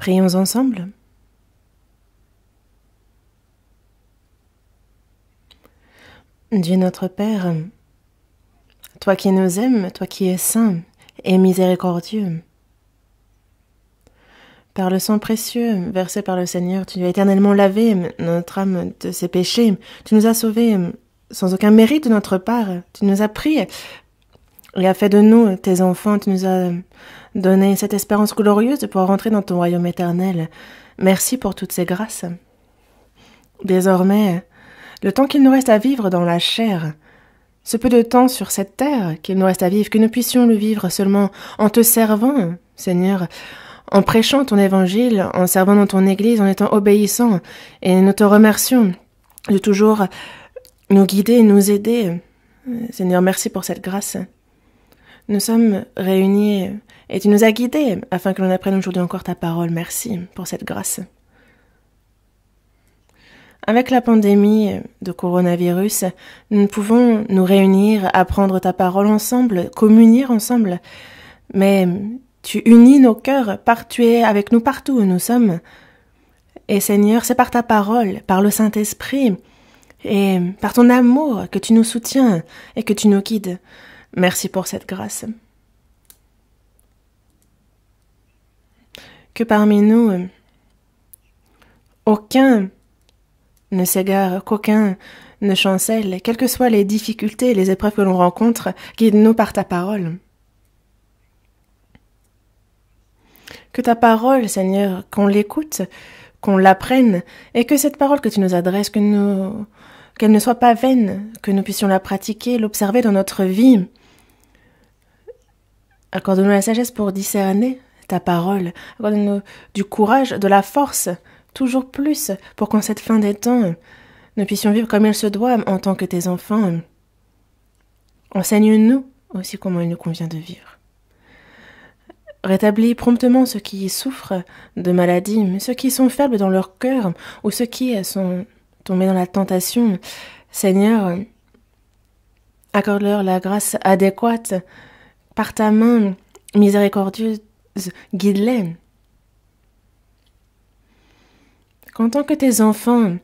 Prions ensemble. Dieu notre Père, toi qui nous aimes, toi qui es saint et miséricordieux, par le sang précieux versé par le Seigneur, tu as éternellement lavé notre âme de ses péchés, tu nous as sauvés sans aucun mérite de notre part, tu nous as pris il a fait de nous tes enfants. Tu nous as donné cette espérance glorieuse de pouvoir rentrer dans ton royaume éternel. Merci pour toutes ces grâces. Désormais, le temps qu'il nous reste à vivre dans la chair, ce peu de temps sur cette terre qu'il nous reste à vivre, que nous puissions le vivre seulement en te servant, Seigneur, en prêchant ton évangile, en servant dans ton Église, en étant obéissant, et nous te remercions de toujours nous guider, nous aider. Seigneur, merci pour cette grâce. Nous sommes réunis et tu nous as guidés afin que l'on apprenne aujourd'hui encore ta parole. Merci pour cette grâce. Avec la pandémie de coronavirus, nous ne pouvons nous réunir, apprendre ta parole ensemble, communier ensemble. Mais tu unis nos cœurs, par, tu es avec nous partout où nous sommes. Et Seigneur, c'est par ta parole, par le Saint-Esprit, et par ton amour que tu nous soutiens et que tu nous guides. Merci pour cette grâce. Que parmi nous, euh, aucun ne s'égare, qu'aucun ne chancelle, quelles que soient les difficultés et les épreuves que l'on rencontre, guide-nous par ta parole. Que ta parole, Seigneur, qu'on l'écoute, qu'on l'apprenne, et que cette parole que tu nous adresses, que nous, qu'elle ne soit pas vaine, que nous puissions la pratiquer, l'observer dans notre vie, Accorde-nous la sagesse pour discerner ta parole. Accorde-nous du courage, de la force, toujours plus, pour qu'en cette fin des temps, nous puissions vivre comme il se doit en tant que tes enfants. Enseigne-nous aussi comment il nous convient de vivre. Rétablis promptement ceux qui souffrent de maladies, ceux qui sont faibles dans leur cœur ou ceux qui sont tombés dans la tentation. Seigneur, accorde-leur la grâce adéquate par ta main miséricordieuse, guide-les. tant que tes enfants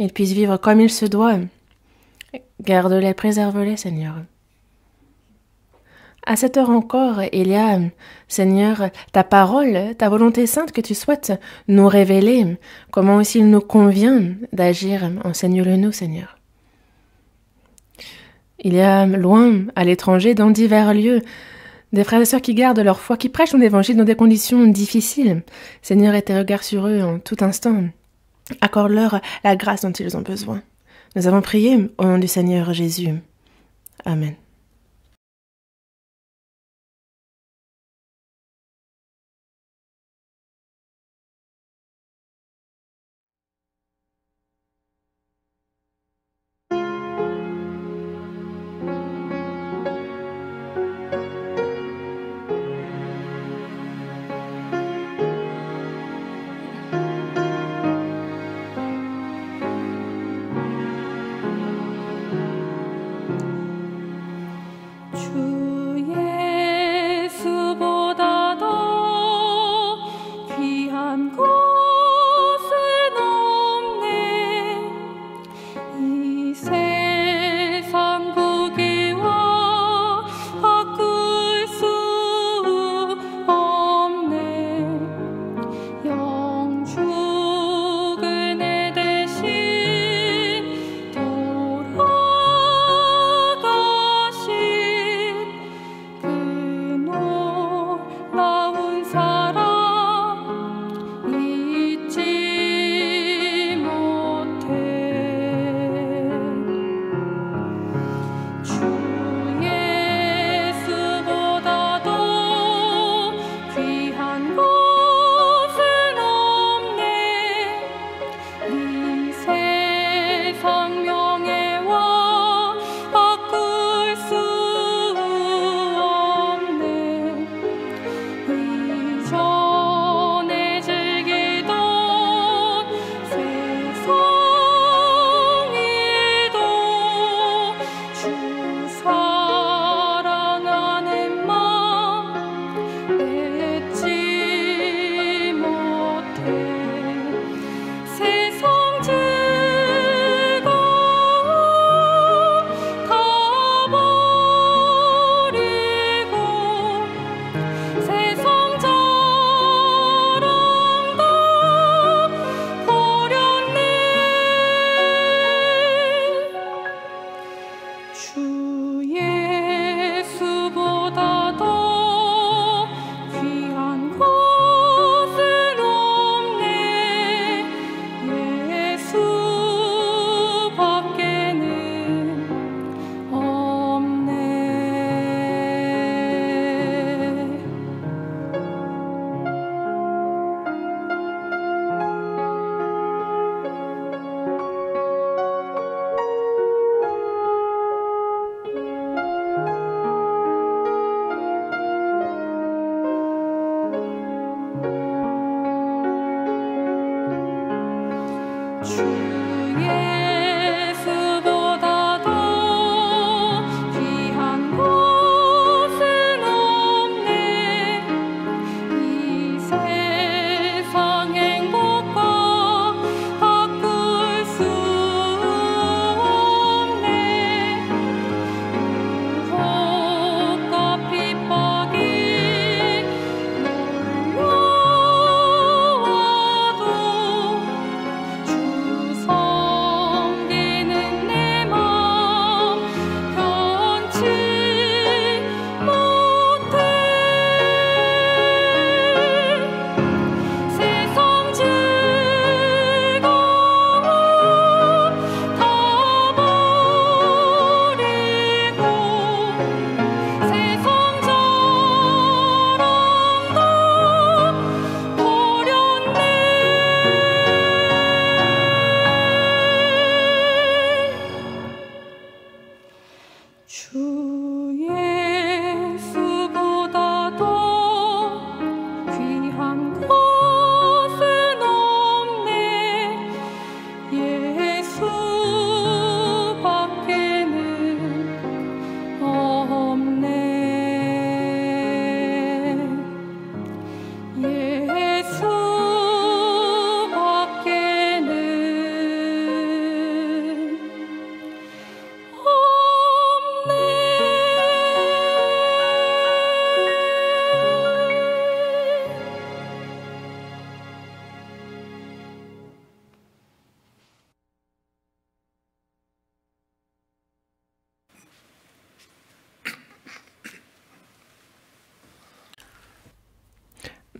ils puissent vivre comme il se doit. Garde-les, préserve-les, Seigneur. À cette heure encore, il y a, Seigneur, ta parole, ta volonté sainte que tu souhaites nous révéler, comment aussi il nous convient d'agir, enseigne-le nous, Seigneur. Il y a, loin, à l'étranger, dans divers lieux, des frères et sœurs qui gardent leur foi, qui prêchent ton évangile dans des conditions difficiles. Seigneur, aie tes regards sur eux en tout instant. Accorde-leur la grâce dont ils ont besoin. Nous avons prié au nom du Seigneur Jésus. Amen.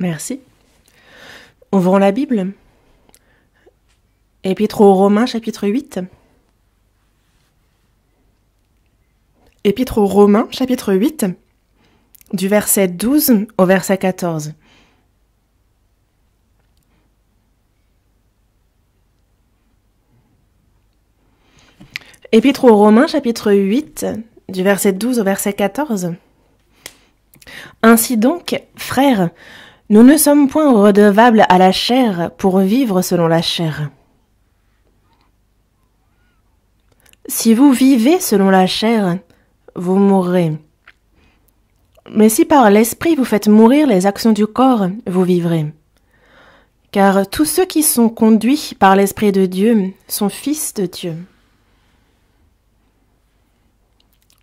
Merci. Ouvrons la Bible. Épître aux Romains chapitre 8. Épître aux Romains chapitre 8 du verset 12 au verset 14. Épître aux Romains chapitre 8 du verset 12 au verset 14. Ainsi donc, frères, nous ne sommes point redevables à la chair pour vivre selon la chair. Si vous vivez selon la chair, vous mourrez. Mais si par l'esprit vous faites mourir les actions du corps, vous vivrez. Car tous ceux qui sont conduits par l'esprit de Dieu sont fils de Dieu.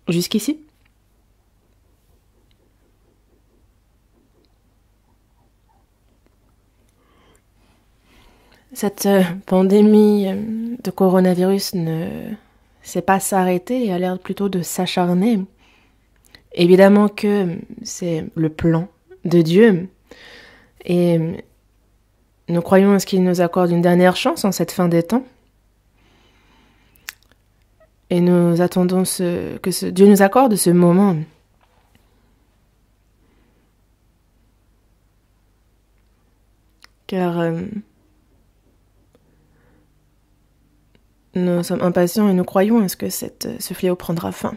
Jusqu'ici Cette euh, pandémie euh, de coronavirus ne s'est pas s'arrêter et a l'air plutôt de s'acharner. Évidemment que c'est le plan de Dieu et euh, nous croyons à ce qu'il nous accorde une dernière chance en cette fin des temps. Et nous attendons ce, que Dieu nous accorde ce moment. Car Nous sommes impatients et nous croyons à ce que cette, euh, ce fléau prendra fin.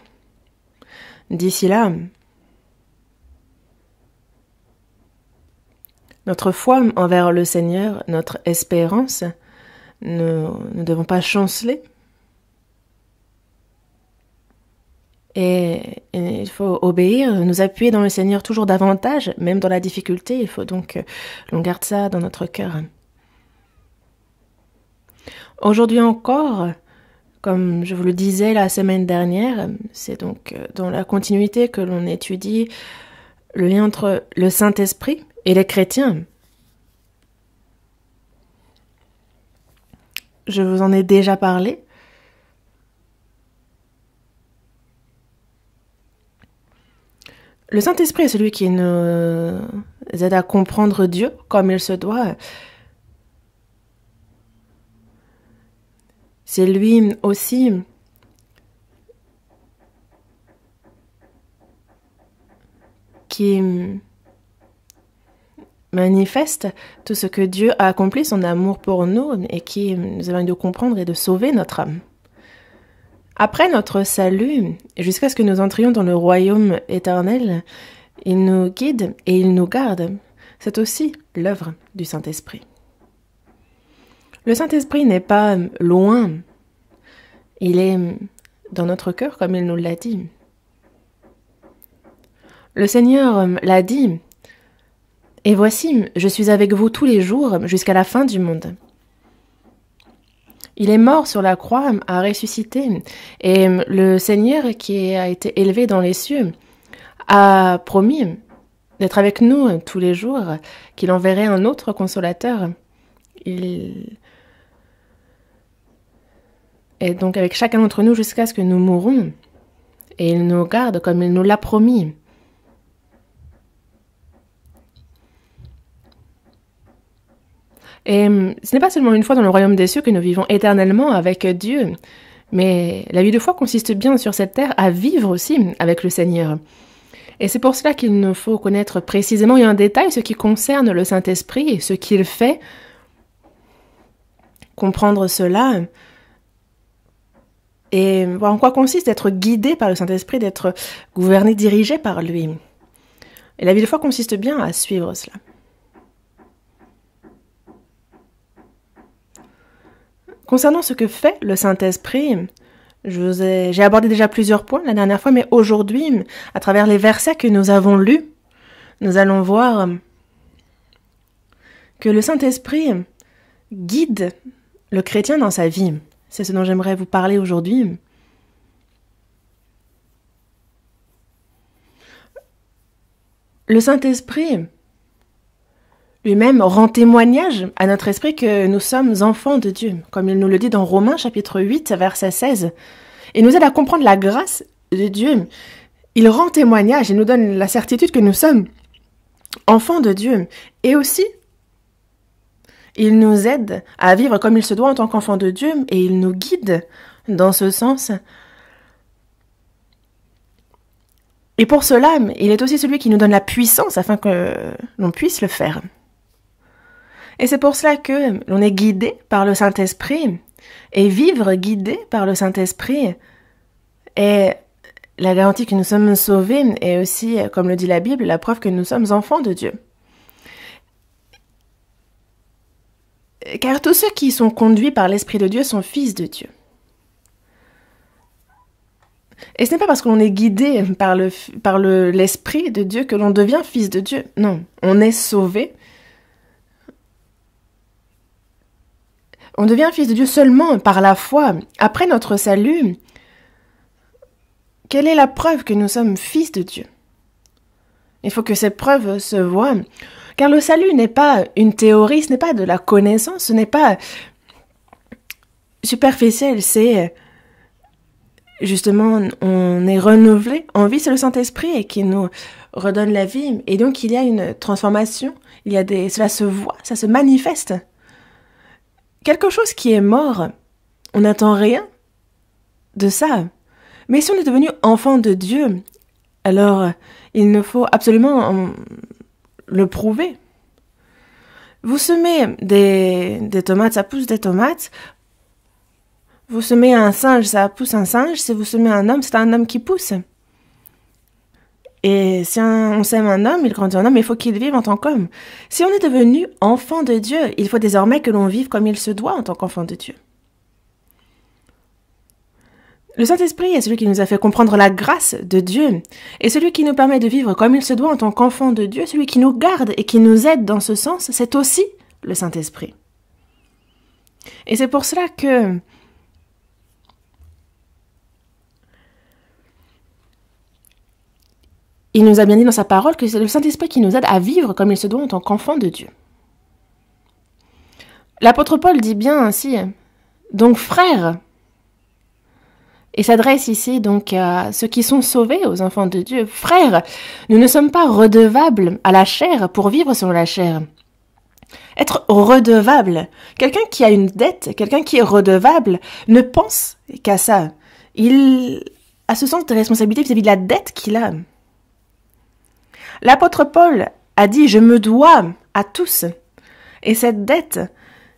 D'ici là, notre foi envers le Seigneur, notre espérance, nous ne devons pas chanceler. Et, il faut obéir, nous appuyer dans le Seigneur toujours davantage, même dans la difficulté. Il faut donc euh, l'on garde ça dans notre cœur. Aujourd'hui encore, comme je vous le disais la semaine dernière, c'est donc euh, dans la continuité que l'on étudie le lien entre le Saint-Esprit et les chrétiens. Je vous en ai déjà parlé. Le Saint-Esprit est celui qui nous aide à comprendre Dieu comme il se doit, C'est lui aussi qui manifeste tout ce que Dieu a accompli, son amour pour nous, et qui nous permis de comprendre et de sauver notre âme. Après notre salut, jusqu'à ce que nous entrions dans le royaume éternel, il nous guide et il nous garde. C'est aussi l'œuvre du Saint-Esprit. Le Saint-Esprit n'est pas loin, il est dans notre cœur comme il nous l'a dit. Le Seigneur l'a dit, et voici, je suis avec vous tous les jours jusqu'à la fin du monde. Il est mort sur la croix, a ressuscité, et le Seigneur qui a été élevé dans les cieux a promis d'être avec nous tous les jours, qu'il enverrait un autre consolateur. Il et donc avec chacun d'entre nous jusqu'à ce que nous mourons. Et il nous garde comme il nous l'a promis. Et hum, ce n'est pas seulement une fois dans le royaume des cieux que nous vivons éternellement avec Dieu, mais la vie de foi consiste bien sur cette terre à vivre aussi avec le Seigneur. Et c'est pour cela qu'il nous faut connaître précisément et en détail ce qui concerne le Saint-Esprit et ce qu'il fait. Comprendre cela, et en quoi consiste d'être guidé par le Saint-Esprit, d'être gouverné, dirigé par lui Et la vie de foi consiste bien à suivre cela. Concernant ce que fait le Saint-Esprit, j'ai abordé déjà plusieurs points la dernière fois, mais aujourd'hui, à travers les versets que nous avons lus, nous allons voir que le Saint-Esprit guide le chrétien dans sa vie. C'est ce dont j'aimerais vous parler aujourd'hui. Le Saint-Esprit lui-même rend témoignage à notre esprit que nous sommes enfants de Dieu, comme il nous le dit dans Romains chapitre 8, verset 16. Et nous aide à comprendre la grâce de Dieu. Il rend témoignage et nous donne la certitude que nous sommes enfants de Dieu. Et aussi, il nous aide à vivre comme il se doit en tant qu'enfant de Dieu et il nous guide dans ce sens. Et pour cela, il est aussi celui qui nous donne la puissance afin que l'on puisse le faire. Et c'est pour cela que l'on est guidé par le Saint-Esprit. Et vivre guidé par le Saint-Esprit est la garantie que nous sommes sauvés et aussi, comme le dit la Bible, la preuve que nous sommes enfants de Dieu. car tous ceux qui sont conduits par l'Esprit de Dieu sont fils de Dieu. Et ce n'est pas parce qu'on est guidé par le par l'esprit de Dieu que l'on devient fils de Dieu. Non, on est sauvé. On devient fils de Dieu seulement par la foi. Après notre salut, quelle est la preuve que nous sommes fils de Dieu il faut que cette preuve se voie, Car le salut n'est pas une théorie, ce n'est pas de la connaissance, ce n'est pas superficiel, c'est justement on est renouvelé en vie, c'est le Saint-Esprit qui nous redonne la vie. Et donc il y a une transformation, il y a des, cela se voit, ça se manifeste. Quelque chose qui est mort, on n'attend rien de ça. Mais si on est devenu enfant de Dieu, alors, il ne faut absolument euh, le prouver. Vous semez des, tomates, ça pousse des tomates. Vous semez un singe, ça pousse un singe. Si vous semez un homme, c'est un homme qui pousse. Et si on sème un homme, il grandit en homme, il faut qu'il vive en tant qu'homme. Si on est devenu enfant de Dieu, il faut désormais que l'on vive comme il se doit en tant qu'enfant de Dieu. Le Saint-Esprit est celui qui nous a fait comprendre la grâce de Dieu et celui qui nous permet de vivre comme il se doit en tant qu'enfant de Dieu, celui qui nous garde et qui nous aide dans ce sens, c'est aussi le Saint-Esprit. Et c'est pour cela que il nous a bien dit dans sa parole que c'est le Saint-Esprit qui nous aide à vivre comme il se doit en tant qu'enfant de Dieu. L'apôtre Paul dit bien ainsi, donc frères, et s'adresse ici donc à ceux qui sont sauvés, aux enfants de Dieu. Frères, nous ne sommes pas redevables à la chair pour vivre sur la chair. Être redevable, quelqu'un qui a une dette, quelqu'un qui est redevable, ne pense qu'à ça. Il a ce sens de responsabilité vis à -vis de la dette qu'il a. L'apôtre Paul a dit, je me dois à tous. Et cette dette,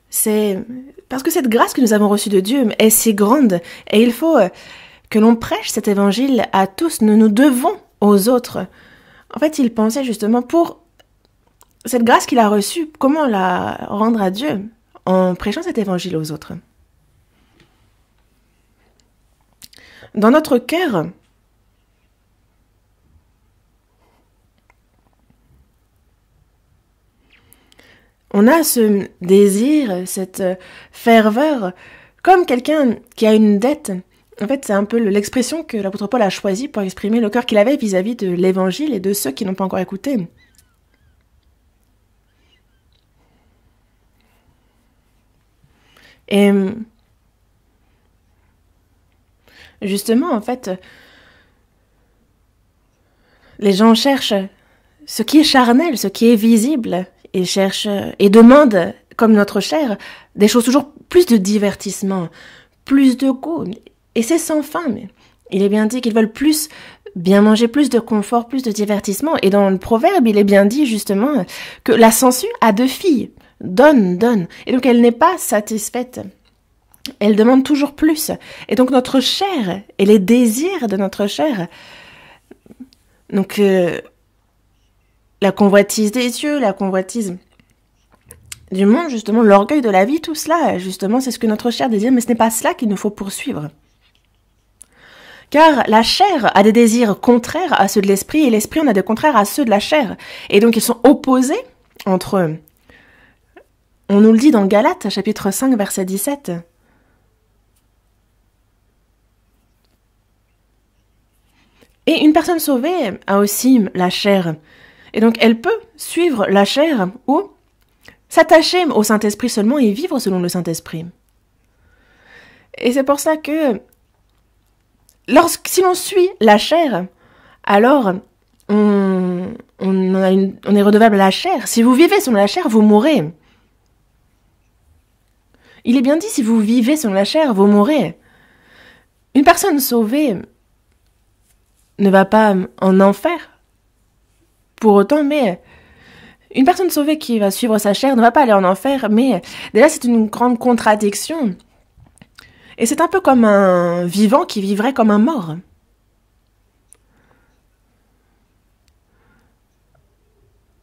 c'est parce que cette grâce que nous avons reçue de Dieu est si grande et il faut euh, que l'on prêche cet évangile à tous, nous nous devons aux autres. En fait, il pensait justement pour cette grâce qu'il a reçue, comment la rendre à Dieu en prêchant cet évangile aux autres. Dans notre cœur, on a ce désir, cette euh, ferveur, comme quelqu'un qui a une dette. En fait, c'est un peu l'expression que l'apôtre Paul a choisie pour exprimer le cœur qu'il avait vis-à-vis de l'évangile et de ceux qui n'ont pas encore écouté. Et justement, en fait, les gens cherchent ce qui est charnel, ce qui est visible, et cherche et demande, comme notre chair, des choses toujours plus de divertissement, plus de goût. Et c'est sans fin. Mais il est bien dit qu'ils veulent plus bien manger, plus de confort, plus de divertissement. Et dans le proverbe, il est bien dit justement que la sangsue a deux filles. Donne, donne. Et donc elle n'est pas satisfaite. Elle demande toujours plus. Et donc notre chair et les désirs de notre chair. Donc euh, la convoitise des yeux, la convoitise du monde, justement, l'orgueil de la vie, tout cela, justement, c'est ce que notre chair désire, mais ce n'est pas cela qu'il nous faut poursuivre. Car la chair a des désirs contraires à ceux de l'esprit, et l'esprit en a des contraires à ceux de la chair. Et donc ils sont opposés entre eux. On nous le dit dans Galates, chapitre 5, verset 17. Et une personne sauvée a aussi la chair et donc elle peut suivre la chair ou s'attacher au Saint-Esprit seulement et vivre selon le Saint-Esprit. Et c'est pour ça que si l'on suit la chair, alors on, on, on, est redevable à la chair. Si vous vivez selon la chair, vous mourrez. Il est bien dit, si vous vivez selon la chair, vous mourrez. Une personne sauvée ne va pas en enfer pour autant, mais euh, une personne sauvée qui va suivre sa chair ne va pas aller en enfer, mais euh, déjà c'est une grande contradiction. Et c'est un peu comme un vivant qui vivrait comme un mort.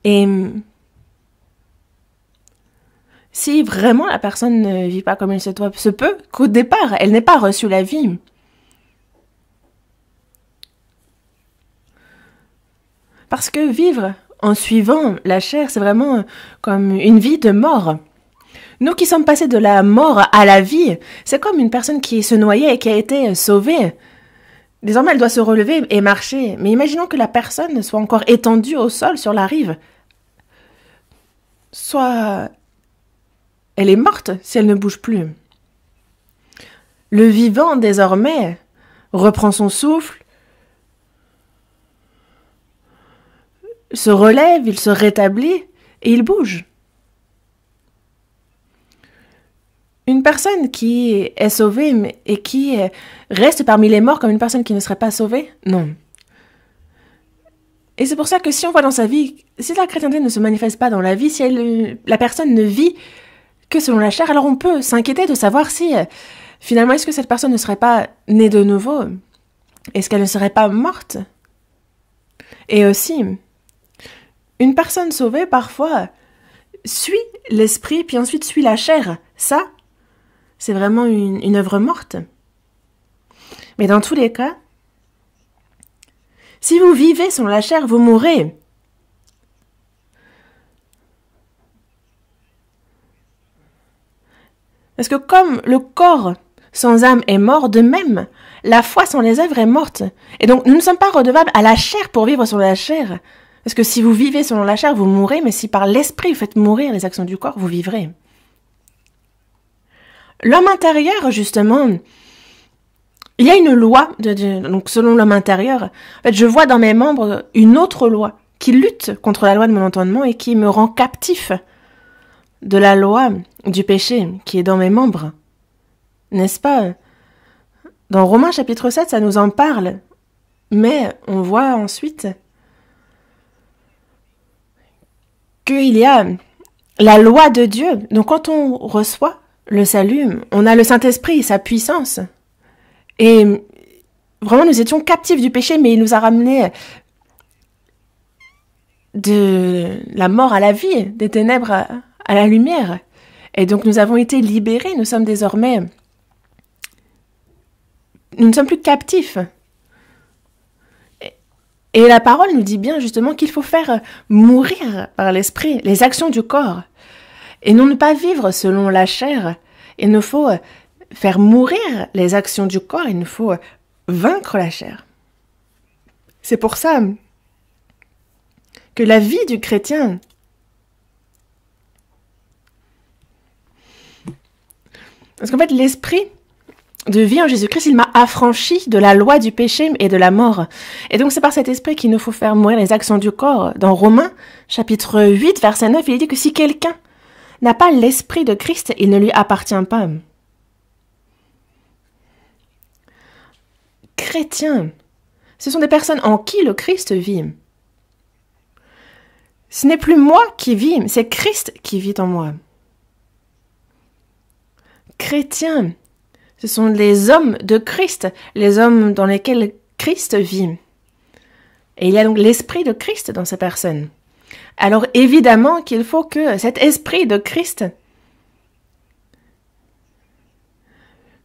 Et euh, si vraiment la personne ne vit pas comme elle se doit, se peut qu'au départ, elle n'ait pas reçu la vie. Parce que vivre en suivant la chair, c'est vraiment euh, comme une vie de mort. Nous qui sommes passés de la mort à la vie, c'est comme une personne qui se noyait et qui a été euh, sauvée. Désormais, elle doit se relever et marcher. Mais imaginons que la personne soit encore étendue au sol sur la rive. Soit elle est morte si elle ne bouge plus. Le vivant, désormais, reprend son souffle, se relève, il se rétablit et il bouge. Une personne qui est sauvée et qui reste parmi les morts comme une personne qui ne serait pas sauvée, non. Et c'est pour ça que si on voit dans sa vie, si la chrétienté ne se manifeste pas dans la vie, si la personne ne vit que selon la chair, alors on peut s'inquiéter de savoir si euh, finalement est-ce que cette personne ne serait pas née de nouveau Est-ce qu'elle ne serait pas morte Et aussi, une personne sauvée, parfois, suit l'esprit, puis ensuite suit la chair. Ça, c'est vraiment une, œuvre morte. Mais dans tous les cas, si vous vivez sans la chair, vous mourrez. Parce que comme le corps sans âme est mort, de même, la foi sans les œuvres est morte. Et donc nous ne sommes pas redevables à la chair pour vivre sur la chair. Parce que si vous vivez selon la chair, vous mourrez, mais si par l'esprit vous faites mourir les actions du corps, vous vivrez. L'homme intérieur, justement, il y a une loi, de, Dieu. donc selon l'homme intérieur, en fait, je vois dans mes membres une autre loi qui lutte contre la loi de mon entendement et qui me rend captif de la loi du péché qui est dans mes membres. N'est-ce pas Dans Romains chapitre 7, ça nous en parle, mais on voit ensuite qu'il y a la loi de Dieu. Donc quand on reçoit le salut, on a le Saint-Esprit, sa puissance. Et vraiment, nous étions captifs du péché, mais il nous a ramenés de la mort à la vie, des ténèbres à la lumière. Et donc nous avons été libérés, nous sommes désormais... Nous ne sommes plus captifs et la parole nous dit bien justement qu'il faut faire mourir par l'esprit les actions du corps et non ne pas vivre selon la chair. Il nous faut faire mourir les actions du corps, il nous faut vaincre la chair. C'est pour ça que la vie du chrétien parce qu'en fait l'esprit de vie en Jésus-Christ, il m'a affranchi de la loi du péché et de la mort. Et donc c'est par cet esprit qu'il nous faut faire mourir les actions du corps. Dans Romains chapitre 8 verset 9, il dit que si quelqu'un n'a pas l'esprit de Christ, il ne lui appartient pas. Chrétien, ce sont des personnes en qui le Christ vit. Ce n'est plus moi qui vis, c'est Christ qui vit en moi. Chrétien, ce sont les hommes de Christ, les hommes dans lesquels Christ vit. Et il y a donc l'esprit de Christ dans ces personne. Alors évidemment qu'il faut que cet esprit de Christ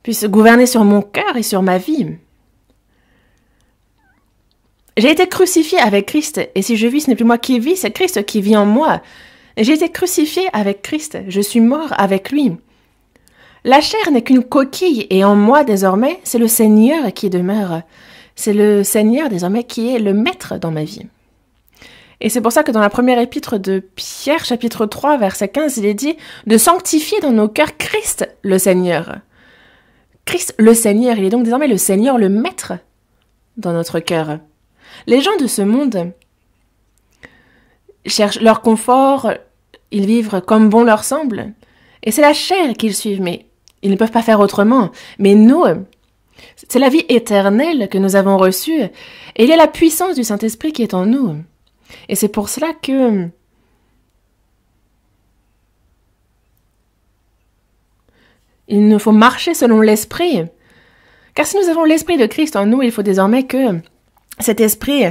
puisse gouverner sur mon cœur et sur ma vie. J'ai été crucifié avec Christ, et si je vis, ce n'est plus moi qui vis, c'est Christ qui vit en moi. J'ai été crucifié avec Christ, je suis mort avec lui. La chair n'est qu'une coquille, et en moi désormais, c'est le Seigneur qui demeure. C'est le Seigneur désormais qui est le maître dans ma vie. Et c'est pour ça que dans la première épître de Pierre, chapitre 3, verset 15, il est dit de sanctifier dans nos cœurs Christ le Seigneur. Christ le Seigneur, il est donc désormais le Seigneur, le Maître dans notre cœur. Les gens de ce monde cherchent leur confort, ils vivent comme bon leur semble, et c'est la chair qu'ils suivent, mais ils ne peuvent pas faire autrement. Mais nous, c'est la vie éternelle que nous avons reçue, et il y a la puissance du Saint-Esprit qui est en nous. Et c'est pour cela que il nous faut marcher selon l'Esprit. Car si nous avons l'Esprit de Christ en nous, il faut désormais que cet Esprit,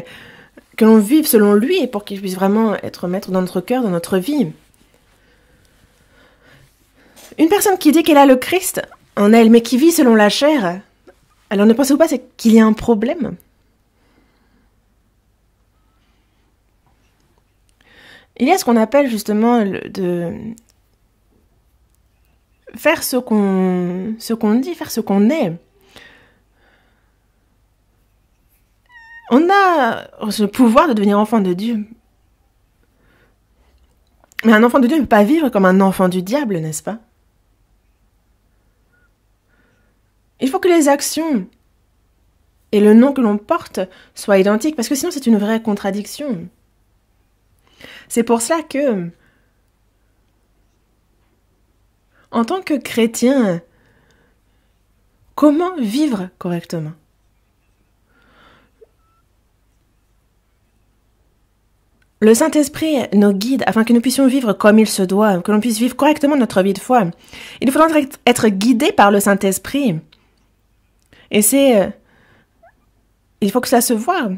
que l'on vive selon lui, pour qu'il puisse vraiment être maître dans notre cœur, dans notre vie. Une personne qui dit qu'elle a le Christ en elle, mais qui vit selon la chair, alors ne pensez-vous pas qu'il y a un problème Il y a ce qu'on appelle justement le, de faire ce qu'on ce qu'on dit, faire ce qu'on est. On a ce pouvoir de devenir enfant de Dieu. Mais un enfant de Dieu ne peut pas vivre comme un enfant du diable, n'est-ce pas Il faut que les actions et le nom que l'on porte soient identiques, parce que sinon c'est une vraie contradiction. C'est pour cela que, en tant que chrétien, comment vivre correctement Le Saint-Esprit nous guide afin que nous puissions vivre comme il se doit, que l'on puisse vivre correctement notre vie de foi. Il faut être guidé par le Saint-Esprit. Et c'est... Euh, il faut que ça se voit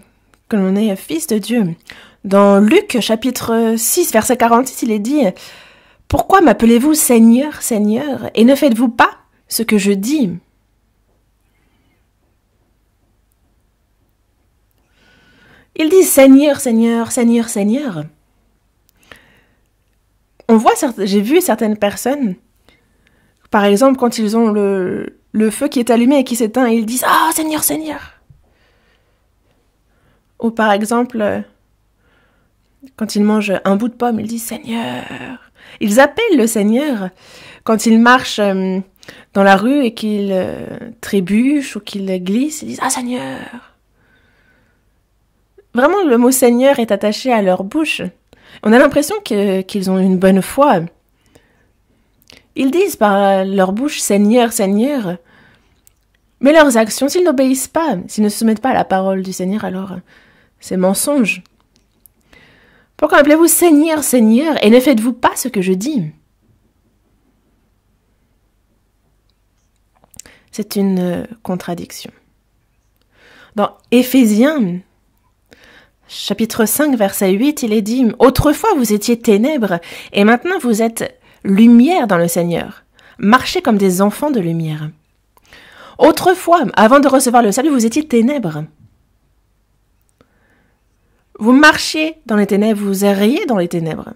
que l'on est fils de Dieu. Dans Luc chapitre 6, verset 46, il est dit, Pourquoi m'appelez-vous Seigneur, Seigneur, et ne faites-vous pas ce que je dis Ils disent Seigneur, Seigneur, Seigneur, Seigneur. On voit, j'ai vu certaines personnes, par exemple, quand ils ont le, le feu qui est allumé et qui s'éteint, ils disent Ah, Seigneur, Seigneur Ou par exemple, euh, quand ils mangent un bout de pomme, ils disent Seigneur Ils appellent le Seigneur quand ils marchent euh, dans la rue et qu'ils euh, trébuchent ou qu'ils glissent, ils disent Ah, Seigneur Vraiment, le mot Seigneur est attaché à leur bouche. On a l'impression qu'ils ont une bonne foi. Ils disent par leur bouche Seigneur, Seigneur, mais leurs actions, s'ils n'obéissent pas, s'ils ne se soumettent pas à la parole du Seigneur, alors euh, c'est mensonge. Pourquoi appelez-vous Seigneur, Seigneur, et ne faites-vous pas ce que je dis C'est une euh, contradiction. Dans Éphésiens, chapitre 5, verset 8, il est dit Autrefois vous étiez ténèbres, et maintenant vous êtes lumière dans le Seigneur. Marchez comme des enfants de lumière. Autrefois, avant de recevoir le salut, vous étiez ténèbres. Vous marchiez dans les ténèbres, vous erriez dans les ténèbres.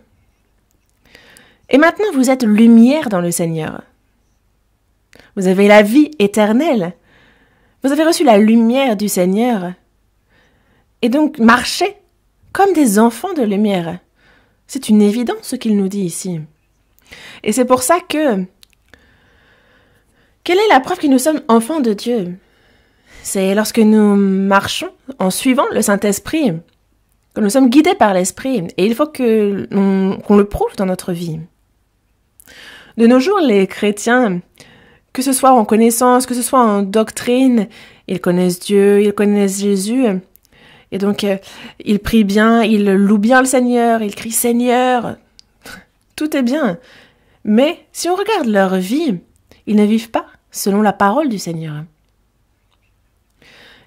Et maintenant, vous êtes lumière dans le Seigneur. Vous avez la vie éternelle. Vous avez reçu la lumière du Seigneur. Et donc, marchez comme des enfants de lumière. C'est une évidence ce qu'il nous dit ici. Et c'est pour ça que quelle est la preuve que nous sommes enfants de Dieu C'est lorsque nous marchons en suivant le Saint-Esprit, que nous sommes guidés par l'Esprit, et il faut qu'on le prouve dans notre vie. De nos jours, les chrétiens, que ce soit en connaissance, que ce soit en doctrine, ils connaissent Dieu, ils connaissent Jésus, et donc ils prient bien, ils louent bien le Seigneur, ils crient Seigneur, tout est bien. Mais si on regarde leur vie, ils ne vivent pas selon la parole du Seigneur.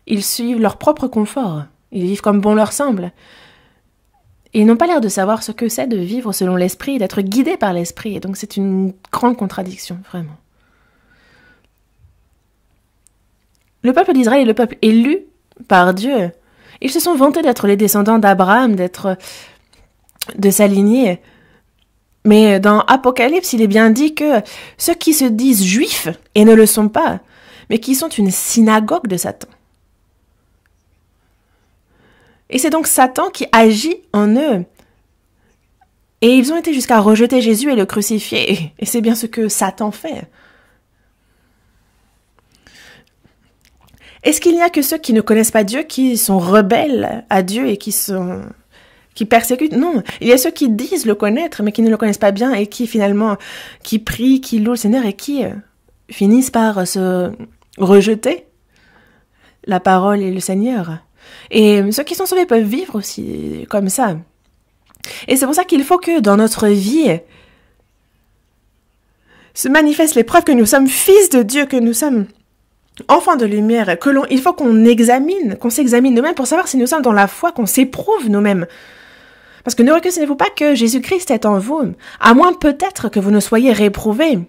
Ils suivent leur propre confort, ils vivent comme bon leur semble. Ils n'ont pas l'air de savoir ce que c'est de vivre selon l'esprit, d'être guidés par l'esprit, et donc c'est une grande contradiction, vraiment. Le peuple d'Israël est le peuple élu par Dieu. Ils se sont vantés d'être les descendants d'Abraham, d'être de sa lignée. Mais dans Apocalypse, il est bien dit que ceux qui se disent juifs et ne le sont pas, mais qui sont une synagogue de Satan. Et c'est donc Satan qui agit en eux. Et ils ont été jusqu'à rejeter Jésus et le crucifier. Et c'est bien ce que Satan fait. Est-ce qu'il n'y a que ceux qui ne connaissent pas Dieu qui sont rebelles à Dieu et qui sont qui persécutent. Non, il y a ceux qui disent le connaître, mais qui ne le connaissent pas bien et qui finalement, qui prient, qui louent le Seigneur et qui euh, finissent par euh, se rejeter la parole et le Seigneur. Et euh, ceux qui sont sauvés peuvent vivre aussi comme ça. Et c'est pour ça qu'il faut que dans notre vie se manifeste l'épreuve que nous sommes fils de Dieu, que nous sommes enfants de lumière, que l'on, il faut qu'on examine, qu'on s'examine nous-mêmes pour savoir si nous sommes dans la foi, qu'on s'éprouve nous-mêmes. Parce que ne reconnaissez-vous pas que Jésus-Christ est en vous, à moins peut-être que vous ne soyez réprouvés.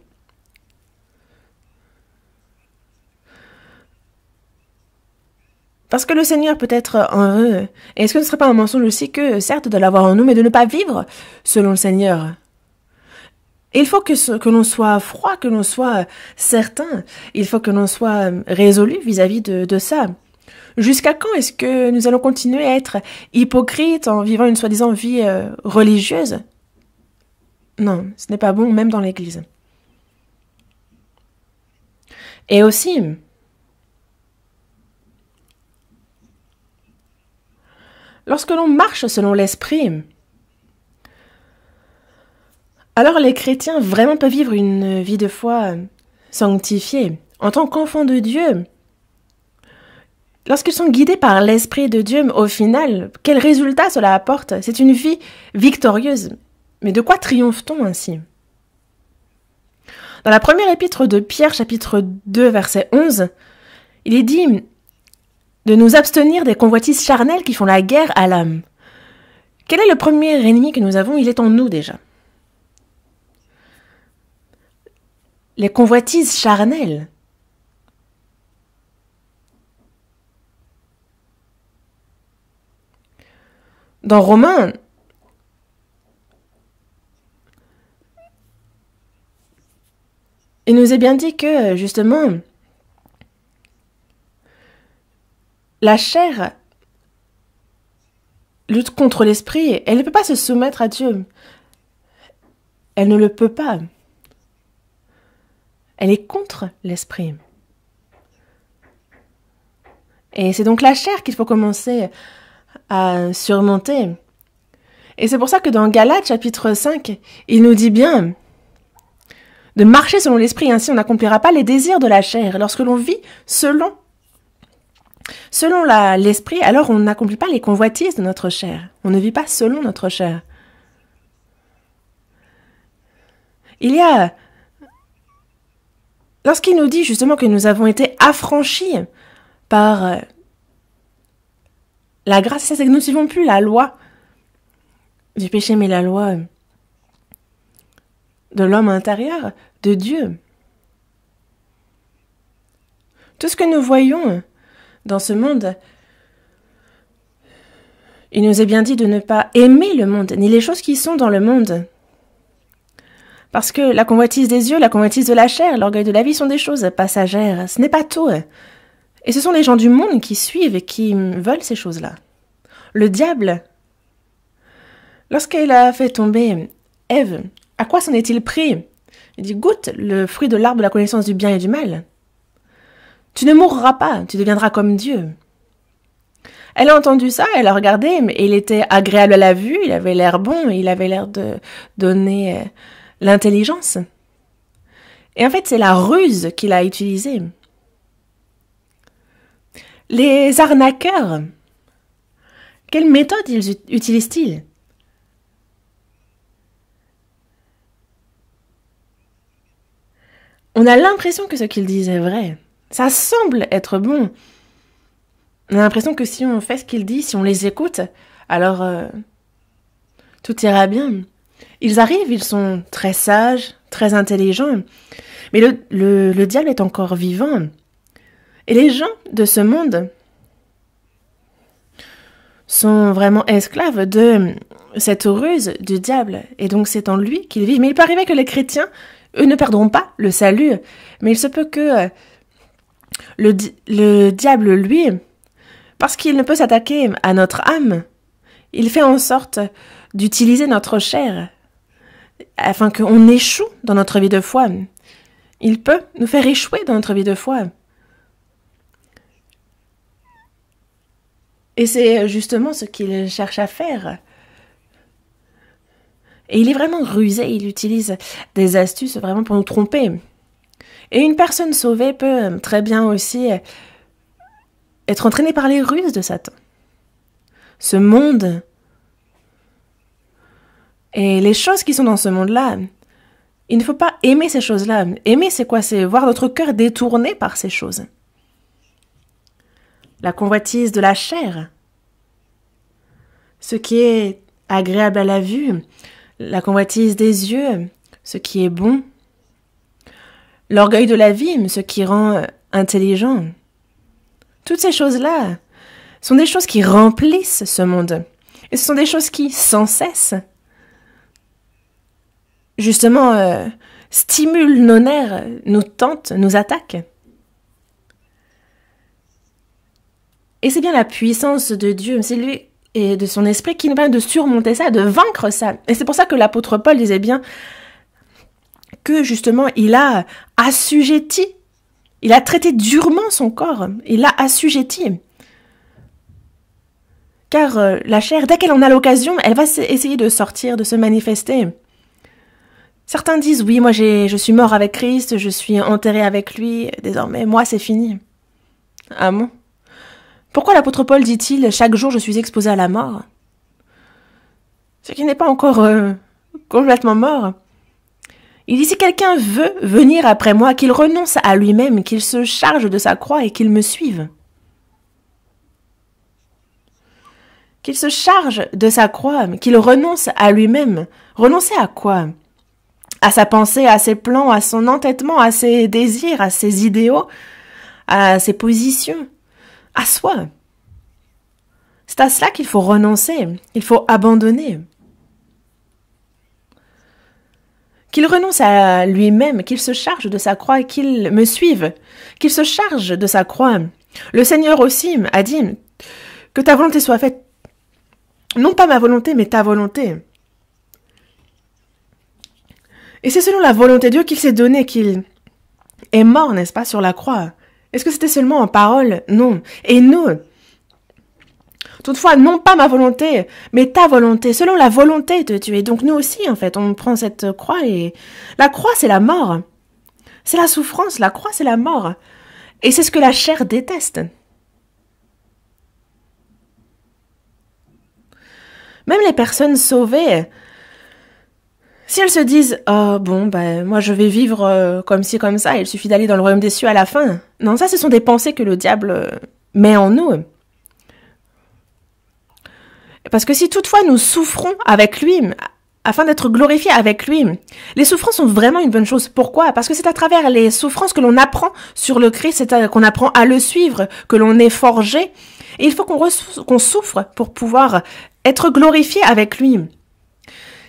Parce que le Seigneur peut être en eux. est-ce que ce ne serait pas un mensonge aussi que, certes, de l'avoir en nous, mais de ne pas vivre selon le Seigneur il faut que, que l'on soit froid, que l'on soit certain, il faut que l'on soit résolu vis-à-vis de ça. Jusqu'à quand est-ce que nous allons continuer à être hypocrites en vivant une soi-disant vie euh, religieuse Non, ce n'est pas bon même dans l'Église. Et aussi, lorsque l'on marche selon l'Esprit, alors les chrétiens vraiment peuvent vivre une vie de foi euh, sanctifiée en tant qu'enfants de Dieu Lorsqu'ils sont guidés par l'Esprit de Dieu, au final, quel résultat cela apporte C'est une vie victorieuse. Mais de quoi triomphe-t-on ainsi Dans la première épître de Pierre, chapitre 2, verset 11, il est dit de nous abstenir des convoitises charnelles qui font la guerre à l'âme. Quel est le premier ennemi que nous avons Il est en nous déjà. Les convoitises charnelles. Dans Romain, il nous est bien dit que, justement, la chair lutte contre l'esprit, elle ne peut pas se soumettre à Dieu. Elle ne le peut pas. Elle est contre l'esprit. Et c'est donc la chair qu'il faut commencer à surmonter. Et c'est pour ça que dans Galates chapitre 5, il nous dit bien de marcher selon l'esprit, ainsi on n'accomplira pas les désirs de la chair. Lorsque l'on vit selon selon l'esprit, alors on n'accomplit pas les convoitises de notre chair. On ne vit pas selon notre chair. Il y a lorsqu'il nous dit justement que nous avons été affranchis par euh, la grâce, c'est que nous ne suivons plus la loi du péché, mais la loi euh, de l'homme intérieur, de Dieu. Tout ce que nous voyons euh, dans ce monde, il nous est bien dit de ne pas aimer le monde, ni les choses qui sont dans le monde. Parce que la convoitise des yeux, la convoitise de la chair, l'orgueil de la vie sont des choses passagères. Ce n'est pas tout. Euh. Et ce sont les gens du monde qui suivent et qui veulent ces choses-là. Le diable, lorsqu'il a fait tomber Ève, à quoi s'en est-il pris Il dit Goûte le fruit de l'arbre de la connaissance du bien et du mal. Tu ne mourras pas, tu deviendras comme Dieu. Elle a entendu ça, elle a regardé, mais il était agréable à la vue, il avait l'air bon, il avait l'air de donner euh, l'intelligence. Et en fait, c'est la ruse qu'il a utilisée. Les arnaqueurs Quelle méthode ils utilisent-ils On a l'impression que ce qu'ils disent est vrai. Ça semble être bon. On a l'impression que si on fait ce qu'ils disent, si on les écoute, alors euh, tout ira bien. Ils arrivent, ils sont très sages, très intelligents. Mais le, le diable est encore vivant. Et les gens de ce monde sont vraiment esclaves de cette ruse du diable, et donc c'est en lui qu'ils vivent. Mais il peut arriver que les chrétiens, eux, ne perdront pas le salut, mais il se peut que euh, le, le diable, lui, parce qu'il ne peut s'attaquer à notre âme, il fait en sorte d'utiliser notre chair afin qu'on échoue dans notre vie de foi. Il peut nous faire échouer dans notre vie de foi. Et c'est euh, justement ce qu'il cherche à faire. Et il est vraiment rusé, il utilise des astuces vraiment pour nous tromper. Et une personne sauvée peut euh, très bien aussi euh, être entraînée par les ruses de Satan. Ce monde et les choses qui sont dans ce monde-là, il ne faut pas aimer ces choses-là. Aimer, c'est quoi C'est voir notre cœur détourné par ces choses la convoitise de la chair, ce qui est agréable à la vue, la convoitise des yeux, ce qui est bon, l'orgueil de la vie, ce qui rend intelligent. Toutes ces choses-là sont des choses qui remplissent ce monde. Et ce sont des choses qui, sans cesse, justement, euh, stimulent nos nerfs, nous tentent, nous attaquent. Et c'est bien la puissance de Dieu, c'est lui et de son esprit qui nous permet de surmonter ça, de vaincre ça. Et c'est pour ça que l'apôtre Paul disait bien que justement il a assujetti, il a traité durement son corps, il l'a assujetti. Car euh, la chair, dès qu'elle en a l'occasion, elle va essayer de sortir, de se manifester. Certains disent oui, moi je suis mort avec Christ, je suis enterré avec lui, désormais moi c'est fini. Ah bon pourquoi l'apôtre Paul dit-il ⁇ Chaque jour je suis exposé à la mort ⁇ Ce qui n'est pas encore euh, complètement mort. Il dit ⁇ Si quelqu'un veut venir après moi, qu'il renonce à lui-même, qu'il se charge de sa croix et qu'il me suive. Qu'il se charge de sa croix, qu'il renonce à lui-même. Renoncer à quoi À sa pensée, à ses plans, à son entêtement, à ses désirs, à ses idéaux, à ses positions à soi. C'est à cela qu'il faut renoncer, il faut abandonner. Qu'il renonce à lui-même, qu'il se charge de sa croix, qu'il me suive, qu'il se charge de sa croix. Le Seigneur aussi a dit que ta volonté soit faite, non pas ma volonté, mais ta volonté. Et c'est selon la volonté de Dieu qu'il s'est donné, qu'il est mort, n'est-ce pas, sur la croix. Est-ce que c'était seulement en parole Non. Et nous, Toutefois, non pas ma volonté, mais ta volonté, selon la volonté de Dieu. Et donc nous aussi, en fait, on prend cette croix et la croix, c'est la mort. C'est la souffrance, la croix, c'est la mort. Et c'est ce que la chair déteste. Même les personnes sauvées, si elles se disent oh, bon, ben moi je vais vivre euh, comme ci, comme ça, il suffit d'aller dans le royaume des cieux à la fin. Non, ça ce sont des pensées que le diable euh, met en nous. Parce que si toutefois nous souffrons avec lui, afin d'être glorifiés avec lui, les souffrances sont vraiment une bonne chose. Pourquoi Parce que c'est à travers les souffrances que l'on apprend sur le Christ, c'est qu'on apprend à le suivre, que l'on est forgé. Et il faut qu'on souffre pour pouvoir être glorifié avec lui.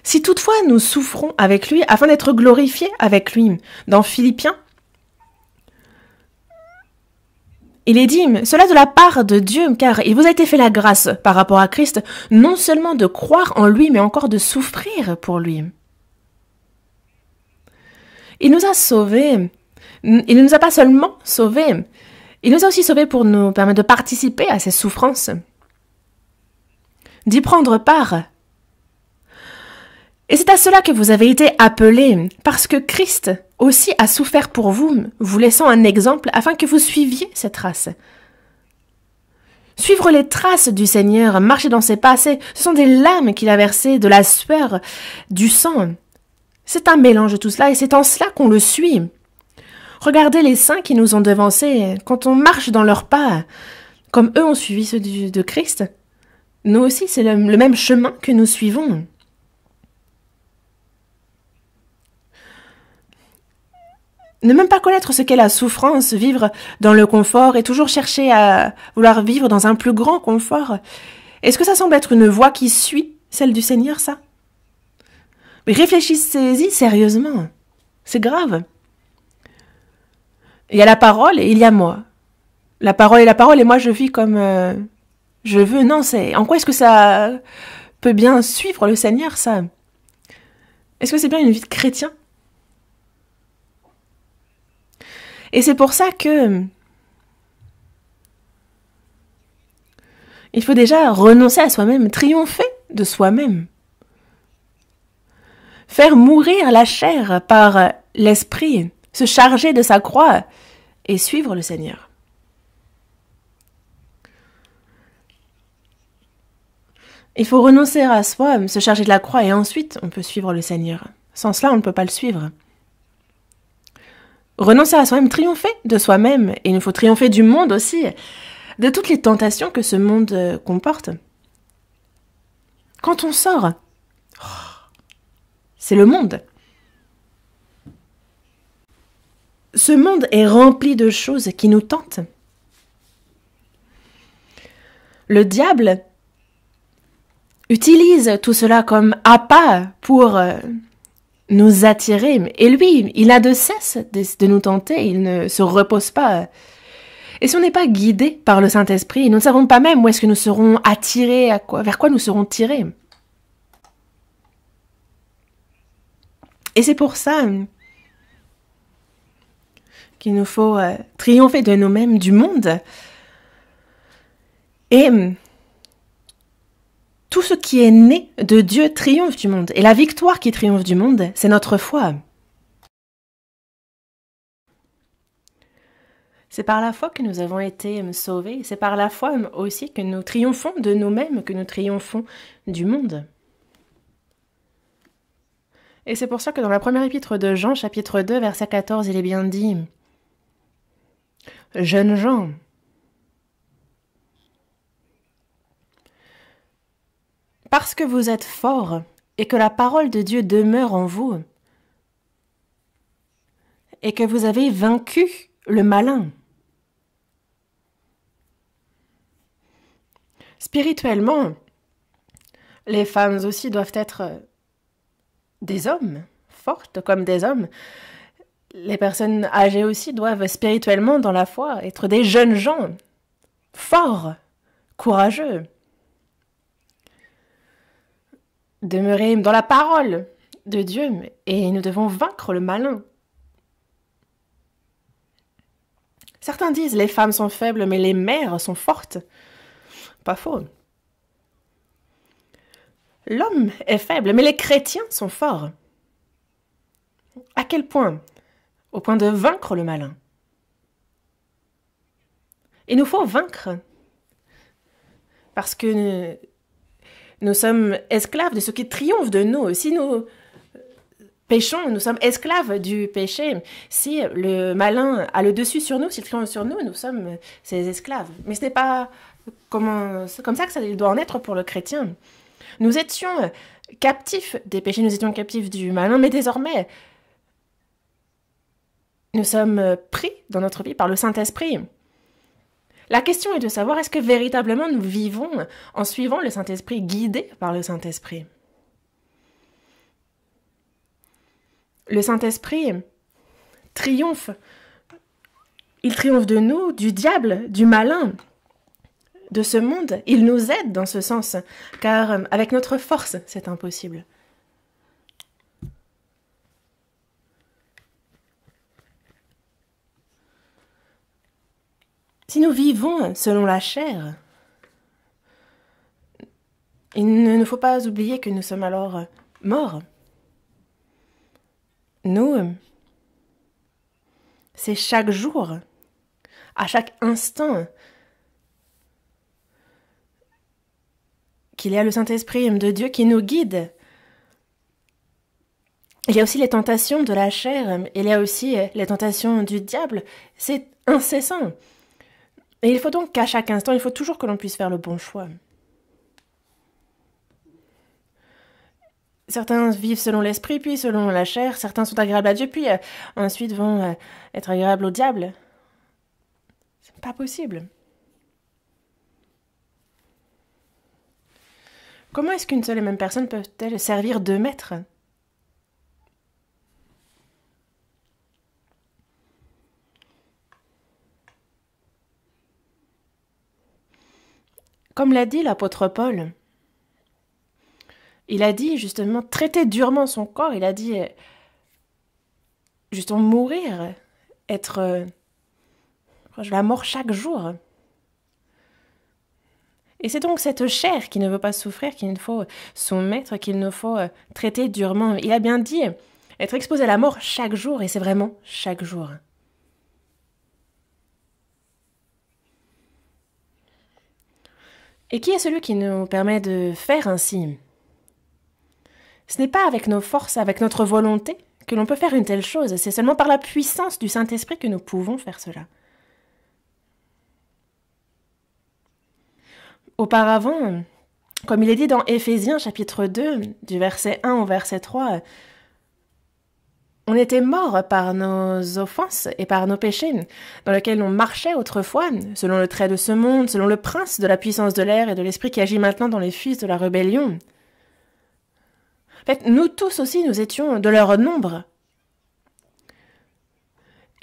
Si toutefois nous souffrons avec lui afin d'être glorifiés avec lui, dans Philippiens, il est dit, cela de la part de Dieu, car il vous a été fait la grâce par rapport à Christ, non seulement de croire en lui, mais encore de souffrir pour lui. Il nous a sauvés. Il ne nous a pas seulement sauvés, il nous a aussi sauvés pour nous permettre de participer à ses souffrances, d'y prendre part et c'est à cela que vous avez été appelés, parce que Christ aussi a souffert pour vous, vous laissant un exemple afin que vous suiviez cette trace. Suivre les traces du Seigneur, marcher dans ses passés, ce sont des lames qu'il a versées, de la sueur, du sang. C'est un mélange de tout cela et c'est en cela qu'on le suit. Regardez les saints qui nous ont devancés, quand on marche dans leurs pas, comme eux ont suivi ceux de Christ. Nous aussi, c'est le même chemin que nous suivons. ne même pas connaître ce qu'est la souffrance, vivre dans le confort et toujours chercher à vouloir vivre dans un plus grand confort. Est-ce que ça semble être une voie qui suit celle du Seigneur, ça Mais réfléchissez-y sérieusement. C'est grave. Il y a la parole et il y a moi. La parole est la parole et moi je vis comme euh, je veux. Non, c'est en quoi est-ce que ça peut bien suivre le Seigneur, ça Est-ce que c'est bien une vie de chrétien Et c'est pour ça que il faut déjà renoncer à soi-même, triompher de soi-même. Faire mourir la chair par l'esprit, se charger de sa croix et suivre le Seigneur. Il faut renoncer à soi, se charger de la croix et ensuite on peut suivre le Seigneur. Sans cela, on ne peut pas le suivre. Renoncer à soi-même, triompher de soi-même, et il nous faut triompher du monde aussi, de toutes les tentations que ce monde euh, comporte. Quand on sort, oh, c'est le monde. Ce monde est rempli de choses qui nous tentent. Le diable utilise tout cela comme appât pour euh, nous attirer. Et lui, il a de cesse de, nous tenter, il ne se repose pas. Et si on n'est pas guidé par le Saint-Esprit, nous ne savons pas même où est-ce que nous serons attirés, vers quoi nous serons tirés. Et c'est pour ça euh, qu'il nous faut euh, triompher de nous-mêmes, du monde, et euh, tout ce qui est né de Dieu triomphe du monde. Et la victoire qui triomphe du monde, c'est notre foi. C'est par la foi que nous avons été sauvés, c'est par la foi aussi que nous triomphons de nous-mêmes, que nous triomphons du monde. Et c'est pour ça que dans la première épître de Jean, chapitre 2, verset 14, il est bien dit Jeunes gens, parce que vous êtes forts et que la parole de Dieu demeure en vous et que vous avez vaincu le malin. Spirituellement, les femmes aussi doivent être des hommes, fortes comme des hommes. Les personnes âgées aussi doivent spirituellement dans la foi être des jeunes gens, forts, courageux. demeurer dans la parole de Dieu et nous devons vaincre le malin. Certains disent les femmes sont faibles mais les mères sont fortes. Pas faux. L'homme est faible mais les chrétiens sont forts. À quel point Au point de vaincre le malin. Il nous faut vaincre parce que nous sommes esclaves de ce qui triomphe de nous. Si nous péchons, nous sommes esclaves du péché. Si le malin a le dessus sur nous, s'il triomphe sur nous, nous sommes ses esclaves. Mais ce n'est pas comme, comme ça que ça doit en être pour le chrétien. Nous étions captifs des péchés, nous étions captifs du malin, mais désormais, nous sommes pris dans notre vie par le Saint-Esprit. La question est de savoir est-ce que véritablement nous vivons en suivant le Saint-Esprit, guidés par le Saint-Esprit. Le Saint-Esprit triomphe. Il triomphe de nous, du diable, du malin, de ce monde. Il nous aide dans ce sens, car euh, avec notre force, c'est impossible. Si nous vivons selon la chair, il ne faut pas oublier que nous sommes alors morts. Nous, c'est chaque jour, à chaque instant, qu'il y a le Saint-Esprit de Dieu qui nous guide. Il y a aussi les tentations de la chair, il y a aussi les tentations du diable. C'est incessant. Et il faut donc qu'à chaque instant, il faut toujours que l'on puisse faire le bon choix. Certains vivent selon l'esprit, puis selon la chair, certains sont agréables à Dieu, puis euh, ensuite vont euh, être agréables au diable. C'est pas possible. Comment est-ce qu'une seule et même personne peut-elle servir deux maîtres comme l'a dit l'apôtre Paul, il a dit justement traiter durement son corps, il a dit euh, justement mourir, être euh, la mort chaque jour. Et c'est donc cette chair qui ne veut pas souffrir qu'il ne faut soumettre, qu'il ne faut euh, traiter durement. Il a bien dit être exposé à la mort chaque jour, et c'est vraiment chaque jour. Et qui est celui qui nous permet de faire ainsi Ce n'est pas avec nos forces, avec notre volonté, que l'on peut faire une telle chose, c'est seulement par la puissance du Saint-Esprit que nous pouvons faire cela. Auparavant, comme il est dit dans Éphésiens chapitre 2, du verset 1 au verset 3, on était morts par nos offenses et par nos péchés, dans lesquels on marchait autrefois, selon le trait de ce monde, selon le prince de la puissance de l'air et de l'esprit qui agit maintenant dans les fils de la rébellion. En fait, nous tous aussi, nous étions de leur nombre.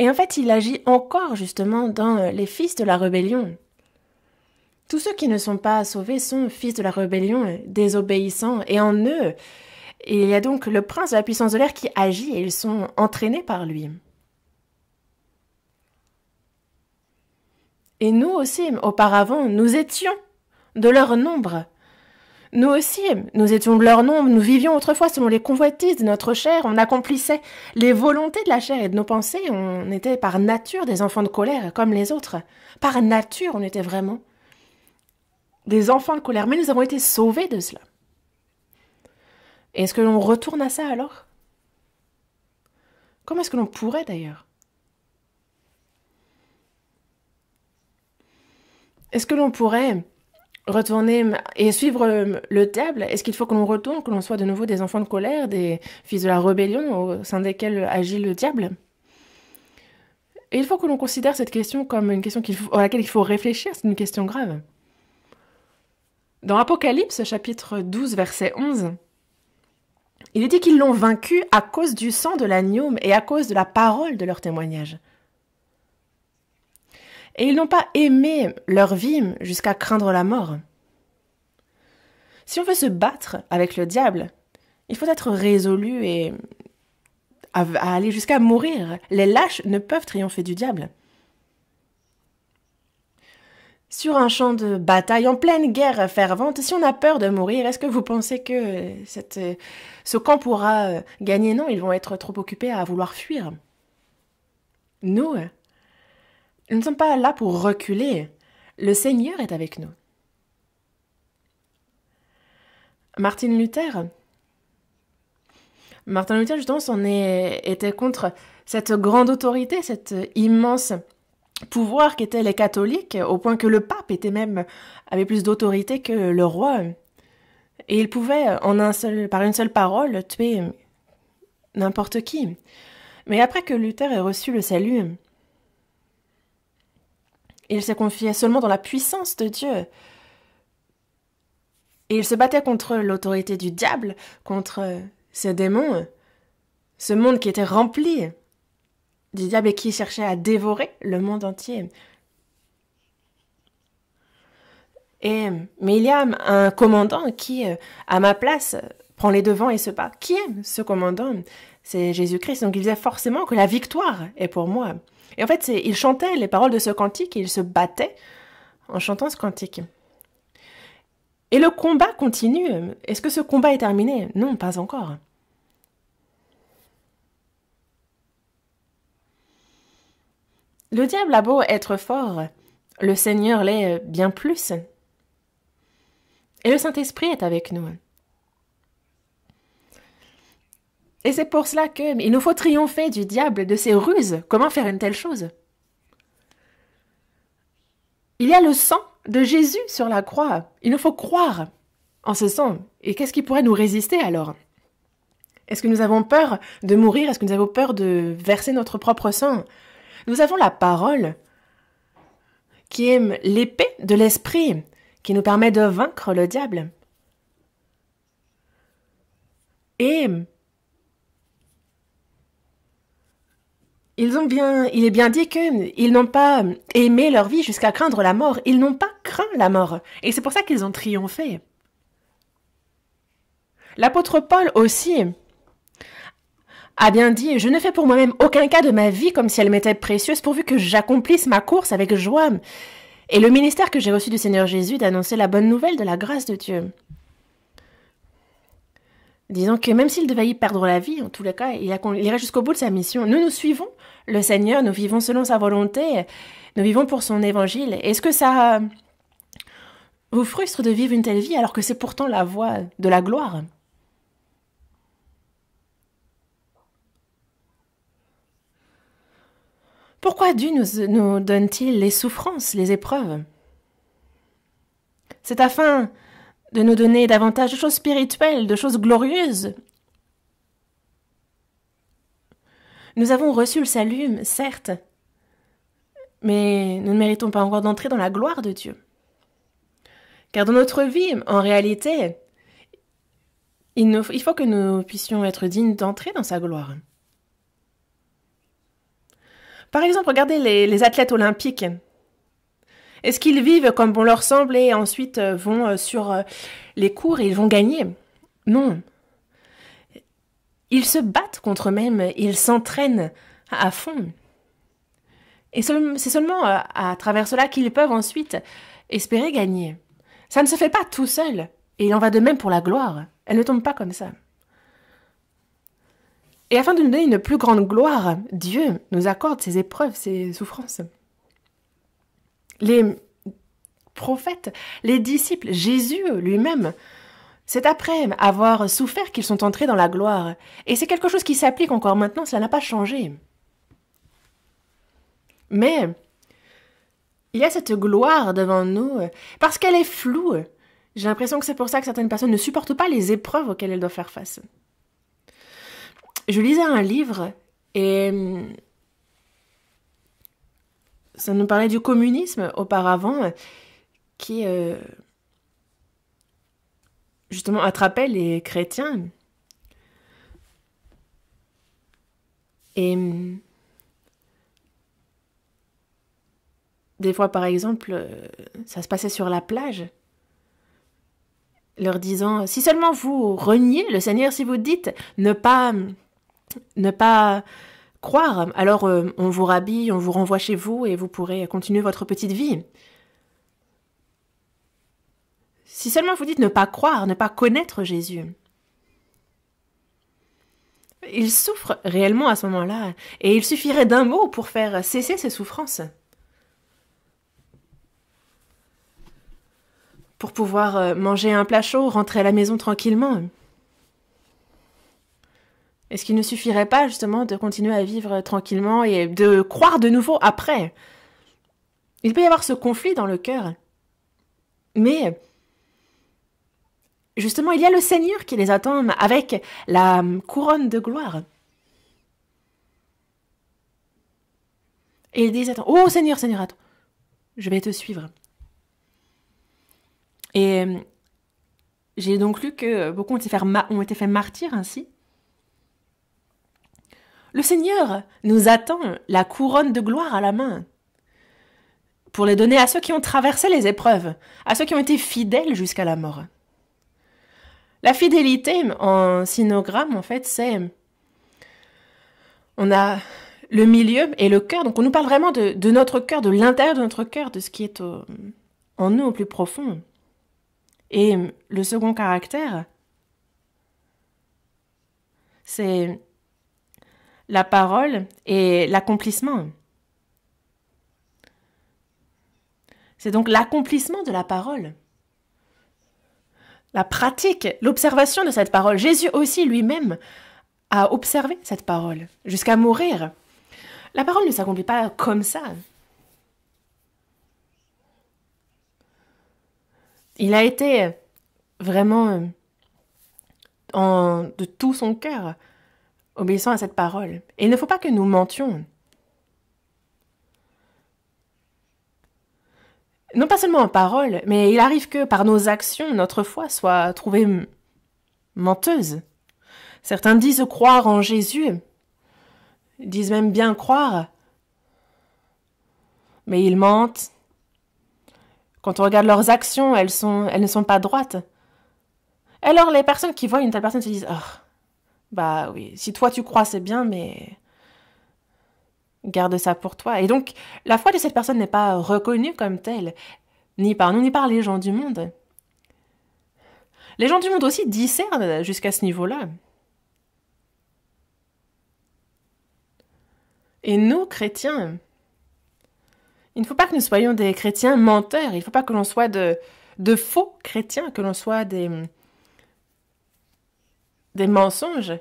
Et en fait, il agit encore justement dans les fils de la rébellion. Tous ceux qui ne sont pas sauvés sont fils de la rébellion, désobéissants, et en eux, et il y a donc le prince de la puissance de l'air qui agit et ils sont entraînés par lui. Et nous aussi, auparavant, nous étions de leur nombre. Nous aussi, nous étions de leur nombre, nous vivions autrefois selon les convoitises de notre chair, on accomplissait les volontés de la chair et de nos pensées, on était par nature des enfants de colère comme les autres. Par nature, on était vraiment des enfants de colère, mais nous avons été sauvés de cela. Et est-ce que l'on retourne à ça alors Comment est-ce que l'on pourrait d'ailleurs Est-ce que l'on pourrait retourner et suivre le diable Est-ce qu'il faut que l'on retourne, que l'on soit de nouveau des enfants de colère, des fils de la rébellion au sein desquels agit le diable il faut que l'on considère cette question comme une question à laquelle il faut réfléchir, c'est une question grave. Dans Apocalypse chapitre 12 verset 11, il est dit qu'ils l'ont vaincu à cause du sang de l'agneau et à cause de la parole de leur témoignage. Et ils n'ont pas aimé leur vie jusqu'à craindre la mort. Si on veut se battre avec le diable, il faut être résolu et aller jusqu'à mourir. Les lâches ne peuvent triompher du diable. Sur un champ de bataille, en pleine guerre fervente, si on a peur de mourir, est-ce que vous pensez que euh, euh, ce camp pourra euh, gagner Non, ils vont être trop occupés à vouloir fuir. Nous, nous ne sommes pas là pour reculer. Le Seigneur est avec nous. Martin Luther, Martin Luther, justement, s'en était contre cette grande autorité, cette immense pouvoir qu'étaient les catholiques, au point que le pape était même, avait plus d'autorité que le roi. Et il pouvait, en un seul, par une seule parole, tuer n'importe qui. Mais après que Luther ait reçu le salut, il se confiait seulement dans la puissance de Dieu. Et il se battait contre l'autorité du diable, contre ce démons, ce monde qui était rempli du diable et qui cherchait à dévorer le monde entier. Et, mais il y a un commandant qui, euh, à ma place, prend les devants et se bat. Qui est ce commandant C'est Jésus-Christ. Donc il disait forcément que la victoire est pour moi. Et en fait, il chantait les paroles de ce cantique et il se battait en chantant ce cantique. Et le combat continue. Est-ce que ce combat est terminé Non, pas encore. Le diable a beau être fort, le Seigneur l'est bien plus. Et le Saint-Esprit est avec nous. Et c'est pour cela qu'il nous faut triompher du diable, de ses ruses. Comment faire une telle chose Il y a le sang de Jésus sur la croix. Il nous faut croire en ce sang. Et qu'est-ce qui pourrait nous résister alors Est-ce que nous avons peur de mourir Est-ce que nous avons peur de verser notre propre sang nous avons la parole qui est l'épée de l'esprit qui nous permet de vaincre le diable. Et ils ont bien, il est bien dit qu'ils n'ont pas aimé leur vie jusqu'à craindre la mort. Ils n'ont pas craint la mort. Et c'est pour ça qu'ils ont triomphé. L'apôtre Paul aussi, a bien dit ⁇ Je ne fais pour moi-même aucun cas de ma vie comme si elle m'était précieuse pourvu que j'accomplisse ma course avec joie. ⁇ Et le ministère que j'ai reçu du Seigneur Jésus d'annoncer la bonne nouvelle de la grâce de Dieu. Disons que même s'il devait y perdre la vie, en tous les cas, il, irait jusqu'au bout de sa mission. Nous nous suivons le Seigneur, nous vivons selon sa volonté, nous vivons pour son évangile. Est-ce que ça vous frustre de vivre une telle vie alors que c'est pourtant la voie de la gloire Pourquoi Dieu nous, donne-t-il les souffrances, les épreuves C'est afin de nous donner davantage de choses spirituelles, de choses glorieuses. Nous avons reçu le salut, certes, mais nous ne méritons pas encore d'entrer dans la gloire de Dieu. Car dans notre vie, en réalité, il faut que nous puissions être dignes d'entrer dans sa gloire. Par exemple, regardez les, athlètes olympiques. Est-ce qu'ils vivent comme on leur semble et ensuite euh, vont euh, sur euh, les cours et ils vont gagner Non. Ils se battent contre eux-mêmes, ils s'entraînent à fond. Et c'est seulement à travers cela qu'ils peuvent ensuite espérer gagner. Ça ne se fait pas tout seul, et il en va de même pour la gloire. Elle ne tombe pas comme ça. Et afin de nous donner une plus grande gloire, Dieu nous accorde ces épreuves, ses souffrances. Les prophètes, les disciples, Jésus lui-même, c'est après avoir souffert qu'ils sont entrés dans la gloire. Et c'est quelque chose qui s'applique encore maintenant, ça n'a pas changé. Mais il y a cette gloire devant nous, parce qu'elle est floue. J'ai l'impression que c'est pour ça que certaines personnes ne supportent pas les épreuves auxquelles elles doivent faire face je lisais un livre et hum, ça nous parlait du communisme auparavant qui euh, justement attrapait les chrétiens. Et hum, des fois, par exemple, euh, ça se passait sur la plage, leur disant, si seulement vous reniez le Seigneur, si vous dites ne pas hum, ne pas croire. Alors euh, on vous rhabille, on vous renvoie chez vous et vous pourrez continuer votre petite vie. Si seulement vous dites ne pas croire, ne pas connaître Jésus. Il souffre réellement à ce moment-là, et il suffirait d'un mot pour faire cesser ses souffrances. Pour pouvoir euh, manger un plat chaud, rentrer à la maison tranquillement. Est-ce qu'il ne suffirait pas justement de continuer à vivre tranquillement et de croire de nouveau après Il peut y avoir ce conflit dans le cœur. Mais justement, il y a le Seigneur qui les attend avec la hum, couronne de gloire. Et ils disent, oh Seigneur, Seigneur, attends, je vais te suivre. Et hum, j'ai donc lu que beaucoup ont été, ont été faits martyrs ainsi. Le Seigneur nous attend, la couronne de gloire à la main, pour les donner à ceux qui ont traversé les épreuves, à ceux qui ont été fidèles jusqu'à la mort. La fidélité en sinogramme, en fait, c'est... On a le milieu et le cœur, donc on nous parle vraiment de, notre cœur, de l'intérieur de notre cœur, de ce qui est en nous au plus profond. Et le second caractère, c'est la parole et l'accomplissement. C'est donc l'accomplissement de la parole. La pratique, l'observation de cette parole. Jésus aussi lui-même a observé cette parole jusqu'à mourir. La parole ne s'accomplit pas comme ça. Il a été vraiment de tout son cœur obéissant à cette parole. Et il ne faut pas que nous mentions. Non pas seulement en parole, mais il arrive que par nos actions, notre foi soit trouvée menteuse. Certains disent croire en Jésus, disent même bien croire, mais ils mentent. Quand on regarde leurs actions, elles, sont, elles ne sont pas droites. Alors les personnes qui voient une telle personne se disent oh, bah oui, si toi tu crois, c'est bien, mais garde ça pour toi. Et donc, la foi de cette personne n'est pas reconnue comme telle, ni par nous, ni par les gens du monde. Les gens du monde aussi discernent jusqu'à ce niveau-là. Et nous, chrétiens, il ne faut pas que nous soyons des chrétiens menteurs, il ne faut pas que l'on soit de, de faux chrétiens, que l'on soit des, des mensonges,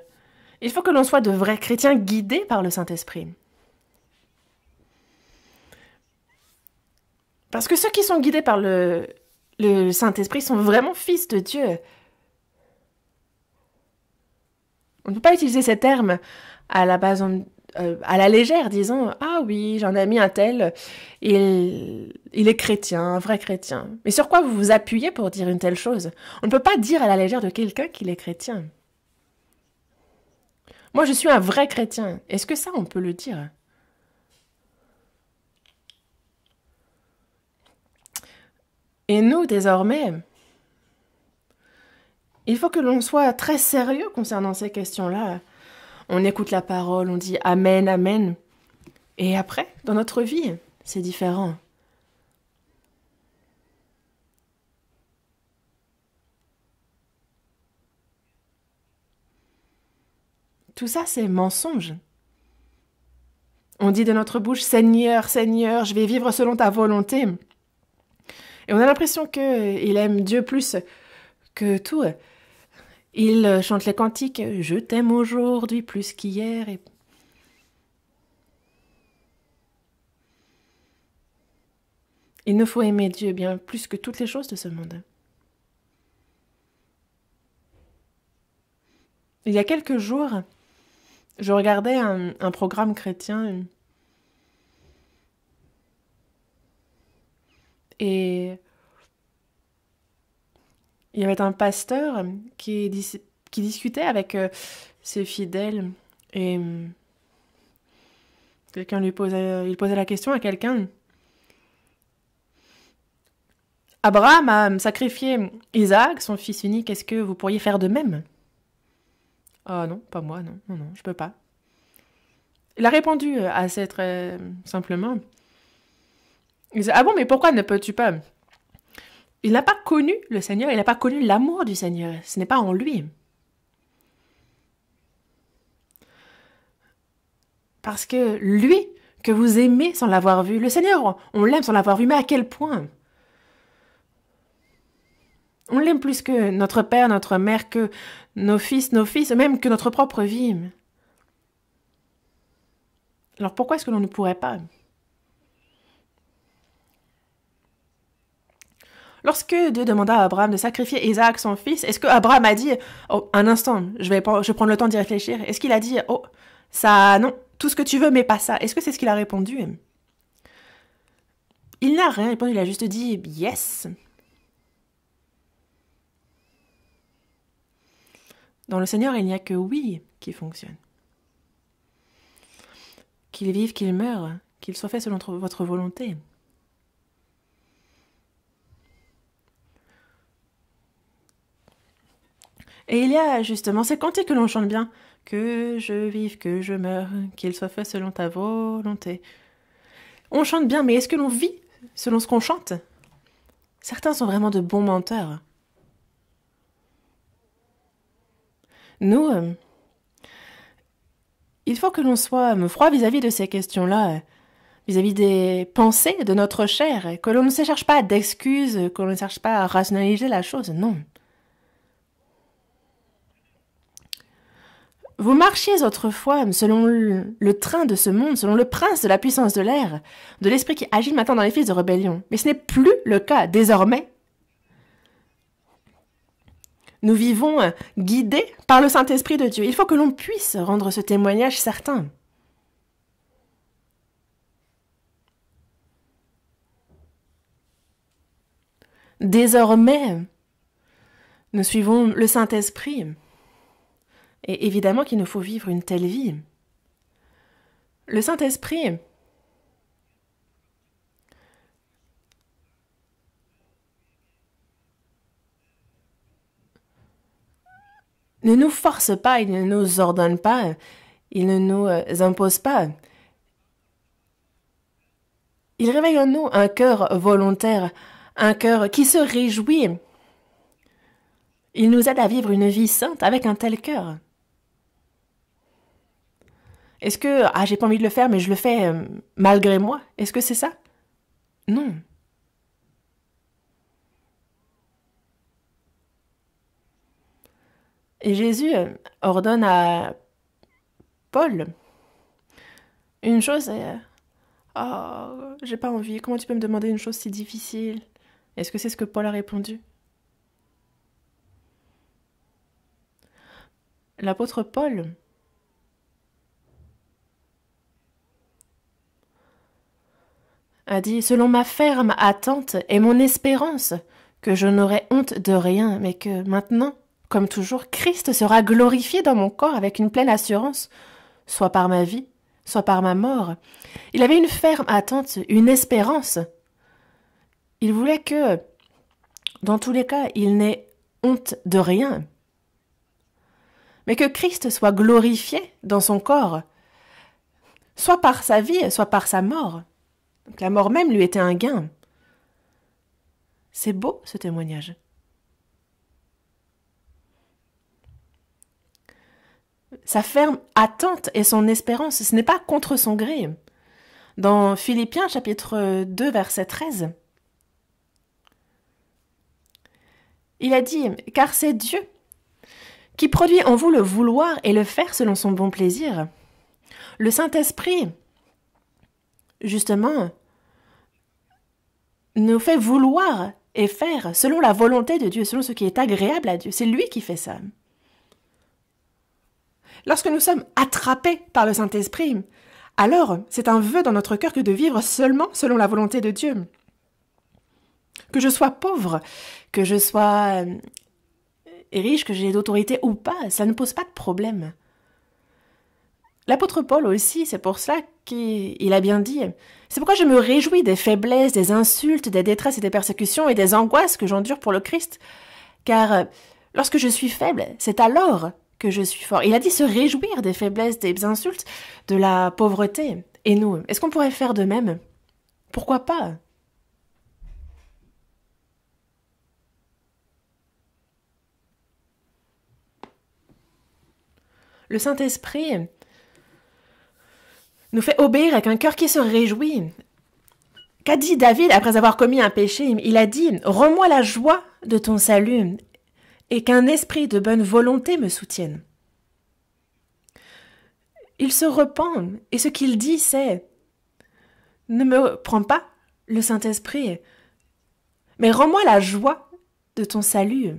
il faut que l'on soit de vrais chrétiens guidés par le Saint-Esprit. Parce que ceux qui sont guidés par le, Saint-Esprit sont vraiment fils de Dieu. On ne peut pas utiliser ces termes à la base, euh, à la légère, disant Ah oui, j'en ai mis un tel, il, il est chrétien, un vrai chrétien. Mais sur quoi vous vous appuyez pour dire une telle chose On ne peut pas dire à la légère de quelqu'un qu'il est chrétien. Moi, je suis un vrai chrétien. Est-ce que ça, on peut le dire Et nous, désormais, il faut que l'on soit très sérieux concernant ces questions-là. On écoute la parole, on dit Amen, Amen. Et après, dans notre vie, c'est différent. Tout ça, c'est mensonge. On dit de notre bouche, Seigneur, Seigneur, je vais vivre selon ta volonté. Et on a l'impression qu'il euh, aime Dieu plus que tout. Il euh, chante les cantiques, je t'aime aujourd'hui plus qu'hier. Et... Il ne faut aimer Dieu bien plus que toutes les choses de ce monde. Il y a quelques jours, je regardais un, programme chrétien et il y avait un pasteur qui, discutait avec euh, ses fidèles et euh, quelqu'un lui posait, il posait la question à quelqu'un. Abraham a sacrifié Isaac, son fils unique, est-ce que vous pourriez faire de même ah non, pas moi, non, non, non, je peux pas. Il a répondu euh, à cette euh, simplement. Il dit, ah bon, mais pourquoi ne peux-tu pas Il n'a pas connu le Seigneur, il n'a pas connu l'amour du Seigneur. Ce n'est pas en lui. Parce que lui, que vous aimez sans l'avoir vu, le Seigneur, on l'aime sans l'avoir vu, mais à quel point on l'aime plus que notre père, notre mère, que nos fils, nos fils, même que notre propre vie. Alors pourquoi est-ce que l'on ne pourrait pas Lorsque Dieu demanda à Abraham de sacrifier Isaac, son fils, est-ce que Abraham a dit Oh, un instant, je vais, je vais prendre le temps d'y réfléchir Est-ce qu'il a dit Oh, ça, non, tout ce que tu veux, mais pas ça Est-ce que c'est ce qu'il a répondu Il n'a rien répondu, il a juste dit Yes. Dans le Seigneur, il n'y a que oui qui fonctionne. Qu'il vive, qu'il meure, qu'il soit fait selon votre volonté. Et il y a justement ces cantiques que l'on chante bien. Que je vive, que je meure, qu'il soit fait selon ta volonté. On chante bien, mais est-ce que l'on vit selon ce qu'on chante Certains sont vraiment de bons menteurs. Nous, euh, il faut que l'on soit euh, froid vis-à-vis de ces questions-là, euh, vis-à-vis des pensées de notre chair, que l'on ne se cherche pas d'excuses, que l'on ne cherche pas à rationaliser la chose, non. Vous marchiez autrefois selon le train de ce monde, selon le prince de la puissance de l'air, de l'esprit qui agit maintenant dans les fils de rébellion. Mais ce n'est plus le cas désormais. Nous vivons euh, guidés par le Saint-Esprit de Dieu. Il faut que l'on puisse rendre ce témoignage certain. Désormais, nous suivons le Saint-Esprit. Et évidemment qu'il nous faut vivre une telle vie. Le Saint-Esprit ne nous force pas, il ne nous ordonne pas, il ne nous euh, impose pas. Il réveille en nous un cœur volontaire, un cœur qui se réjouit. Il nous aide à vivre une vie sainte avec un tel cœur. Est-ce que ah j'ai pas envie de le faire mais je le fais euh, malgré moi Est-ce que c'est ça Non. Et Jésus euh, ordonne à Paul une chose Oh, j'ai pas envie, comment tu peux me demander une chose si difficile Est-ce que c'est ce que Paul a répondu L'apôtre Paul a dit Selon ma ferme attente et mon espérance, que je n'aurai honte de rien, mais que maintenant comme toujours, Christ sera glorifié dans mon corps avec une pleine assurance, soit par ma vie, soit par ma mort. Il avait une ferme attente, une espérance. Il voulait que, dans tous les cas, il n'ait honte de rien, mais que Christ soit glorifié dans son corps, soit par sa vie, soit par sa mort. la mort même lui était un gain. C'est beau ce témoignage. sa ferme attente et son espérance, ce n'est pas contre son gré. Dans Philippiens chapitre 2 verset 13, il a dit, car c'est Dieu qui produit en vous le vouloir et le faire selon son bon plaisir. Le Saint-Esprit, justement, nous fait vouloir et faire selon la volonté de Dieu, selon ce qui est agréable à Dieu. C'est lui qui fait ça. Lorsque nous sommes attrapés par le Saint-Esprit, alors c'est un vœu dans notre cœur que de vivre seulement selon la volonté de Dieu. Que je sois pauvre, que je sois euh, riche, que j'ai d'autorité ou pas, ça ne pose pas de problème. L'apôtre Paul aussi, c'est pour cela qu'il a bien dit. C'est pourquoi je me réjouis des faiblesses, des insultes, des détresses et des persécutions et des angoisses que j'endure pour le Christ. Car euh, lorsque je suis faible, c'est alors que je suis fort. Il a dit se réjouir des faiblesses, des insultes, de la pauvreté. Et nous, est-ce qu'on pourrait faire de même Pourquoi pas Le Saint-Esprit nous fait obéir avec un cœur qui se réjouit. Qu'a dit David après avoir commis un péché Il a dit Rends-moi la joie de ton salut et qu'un esprit de bonne volonté me soutienne. Il se repent et ce qu'il dit, c'est Ne me prends pas, le Saint-Esprit, mais rends-moi la joie de ton salut.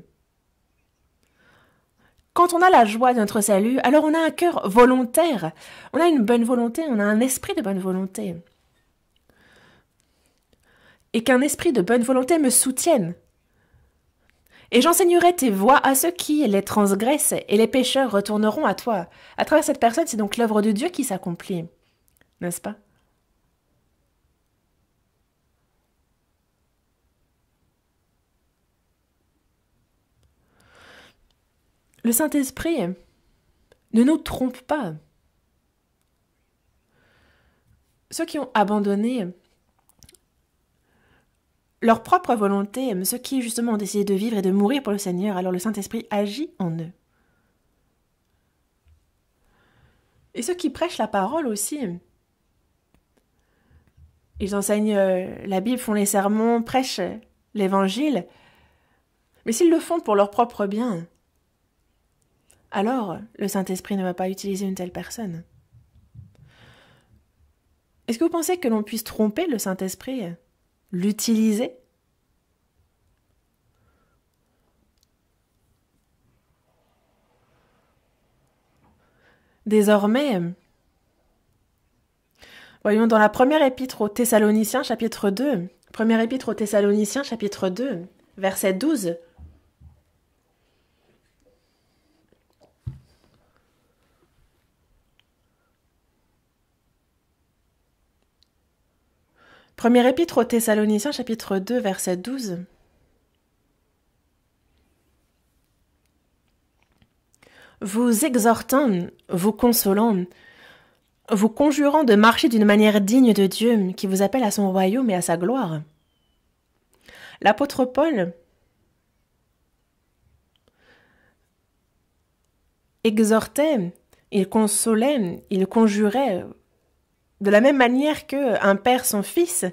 Quand on a la joie de notre salut, alors on a un cœur volontaire, on a une bonne volonté, on a un esprit de bonne volonté. Et qu'un esprit de bonne volonté me soutienne. Et j'enseignerai tes voies à ceux qui les transgressent, et les pécheurs retourneront à toi. À travers cette personne, c'est donc l'œuvre de Dieu qui s'accomplit, n'est-ce pas Le Saint-Esprit ne nous trompe pas. Ceux qui ont abandonné leur propre volonté ceux qui justement ont décidé de vivre et de mourir pour le Seigneur, alors le Saint-Esprit agit en eux. Et ceux qui prêchent la parole aussi, ils enseignent euh, la Bible, font les sermons, prêchent l'Évangile, mais s'ils le font pour leur propre bien, alors le Saint-Esprit ne va pas utiliser une telle personne. Est-ce que vous pensez que l'on puisse tromper le Saint-Esprit l'utiliser Désormais, euh, voyons dans la première épître aux Thessaloniciens chapitre 2, euh, première épître aux Thessaloniciens chapitre 2, verset 12. Premier épître aux Thessaloniciens, chapitre 2, verset 12. Vous exhortant, vous consolant, vous conjurant de marcher d'une manière digne de Dieu qui vous appelle à son royaume et à sa gloire. L'apôtre Paul exhortait, il consolait, il conjurait de la même manière que euh, un père son fils.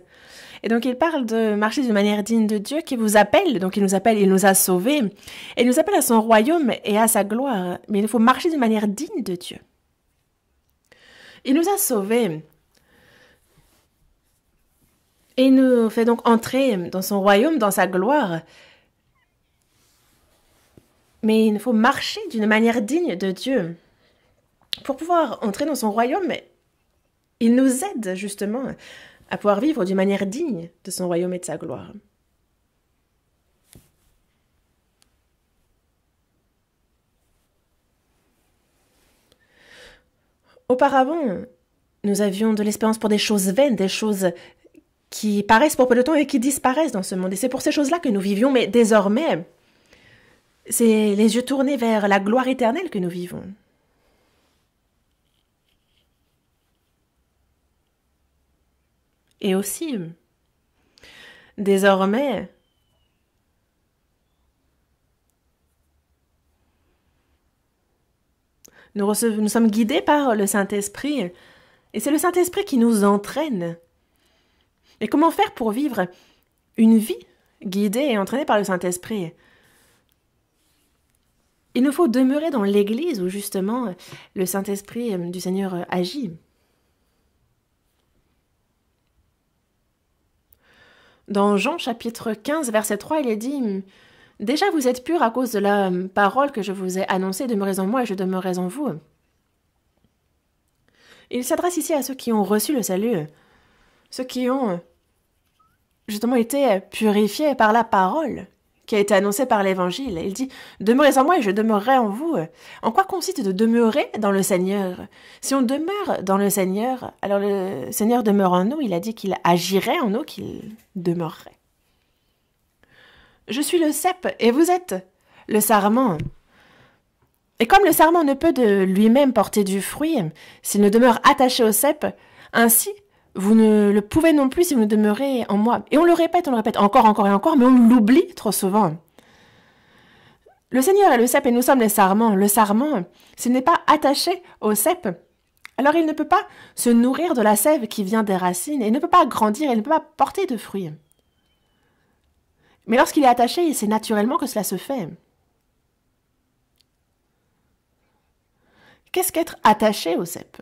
Et donc il parle de marcher d'une manière digne de Dieu qui vous appelle, donc il nous appelle, il nous a sauvés, et il nous appelle à son royaume et à sa gloire, mais il faut marcher d'une manière digne de Dieu. Il nous a sauvés. Et il nous fait donc entrer dans son royaume, dans sa gloire. Mais il faut marcher d'une manière digne de Dieu. Pour pouvoir entrer dans son royaume, il nous aide justement à pouvoir vivre d'une manière digne de son royaume et de sa gloire. Auparavant, nous avions de l'espérance pour des choses vaines, des choses qui paraissent pour peu de temps et qui disparaissent dans ce monde. Et c'est pour ces choses-là que nous vivions, mais désormais, c'est les yeux tournés vers la gloire éternelle que nous vivons. et aussi. Désormais, nous, sommes guidés par le Saint-Esprit et c'est le Saint-Esprit qui nous entraîne. Et comment faire pour vivre une vie guidée et entraînée par le Saint-Esprit Il nous faut demeurer dans l'Église où justement le Saint-Esprit euh, du Seigneur euh, agit. Dans Jean chapitre 15, verset 3, il est dit Déjà vous êtes purs à cause de la euh, parole que je vous ai annoncée, demeurez en moi et je demeurerai en vous. Il s'adresse ici à ceux qui ont reçu le salut, ceux qui ont euh, justement été purifiés par la parole, qui a été annoncé par l'Évangile. Il dit ⁇ Demeurez en moi et je demeurerai en vous ⁇ En quoi consiste de demeurer dans le Seigneur Si on demeure dans le Seigneur, alors le Seigneur demeure en nous, il a dit qu'il agirait en nous, qu'il demeurerait. Je suis le cep et vous êtes le sarment. Et comme le sarment ne peut de lui-même porter du fruit s'il ne demeure attaché au cep, ainsi vous ne le pouvez non plus si vous ne demeurez en moi. Et on le répète, on le répète encore, encore et encore, mais on l'oublie trop souvent. Le Seigneur est le cep et nous sommes les sarments. Le sarment, ce n'est pas attaché au cep. Alors il ne peut pas se nourrir de la sève qui vient des racines, et il ne peut pas grandir, il ne peut pas porter de fruits. Mais lorsqu'il est attaché, c'est naturellement que cela se fait. Qu'est-ce qu'être attaché au cep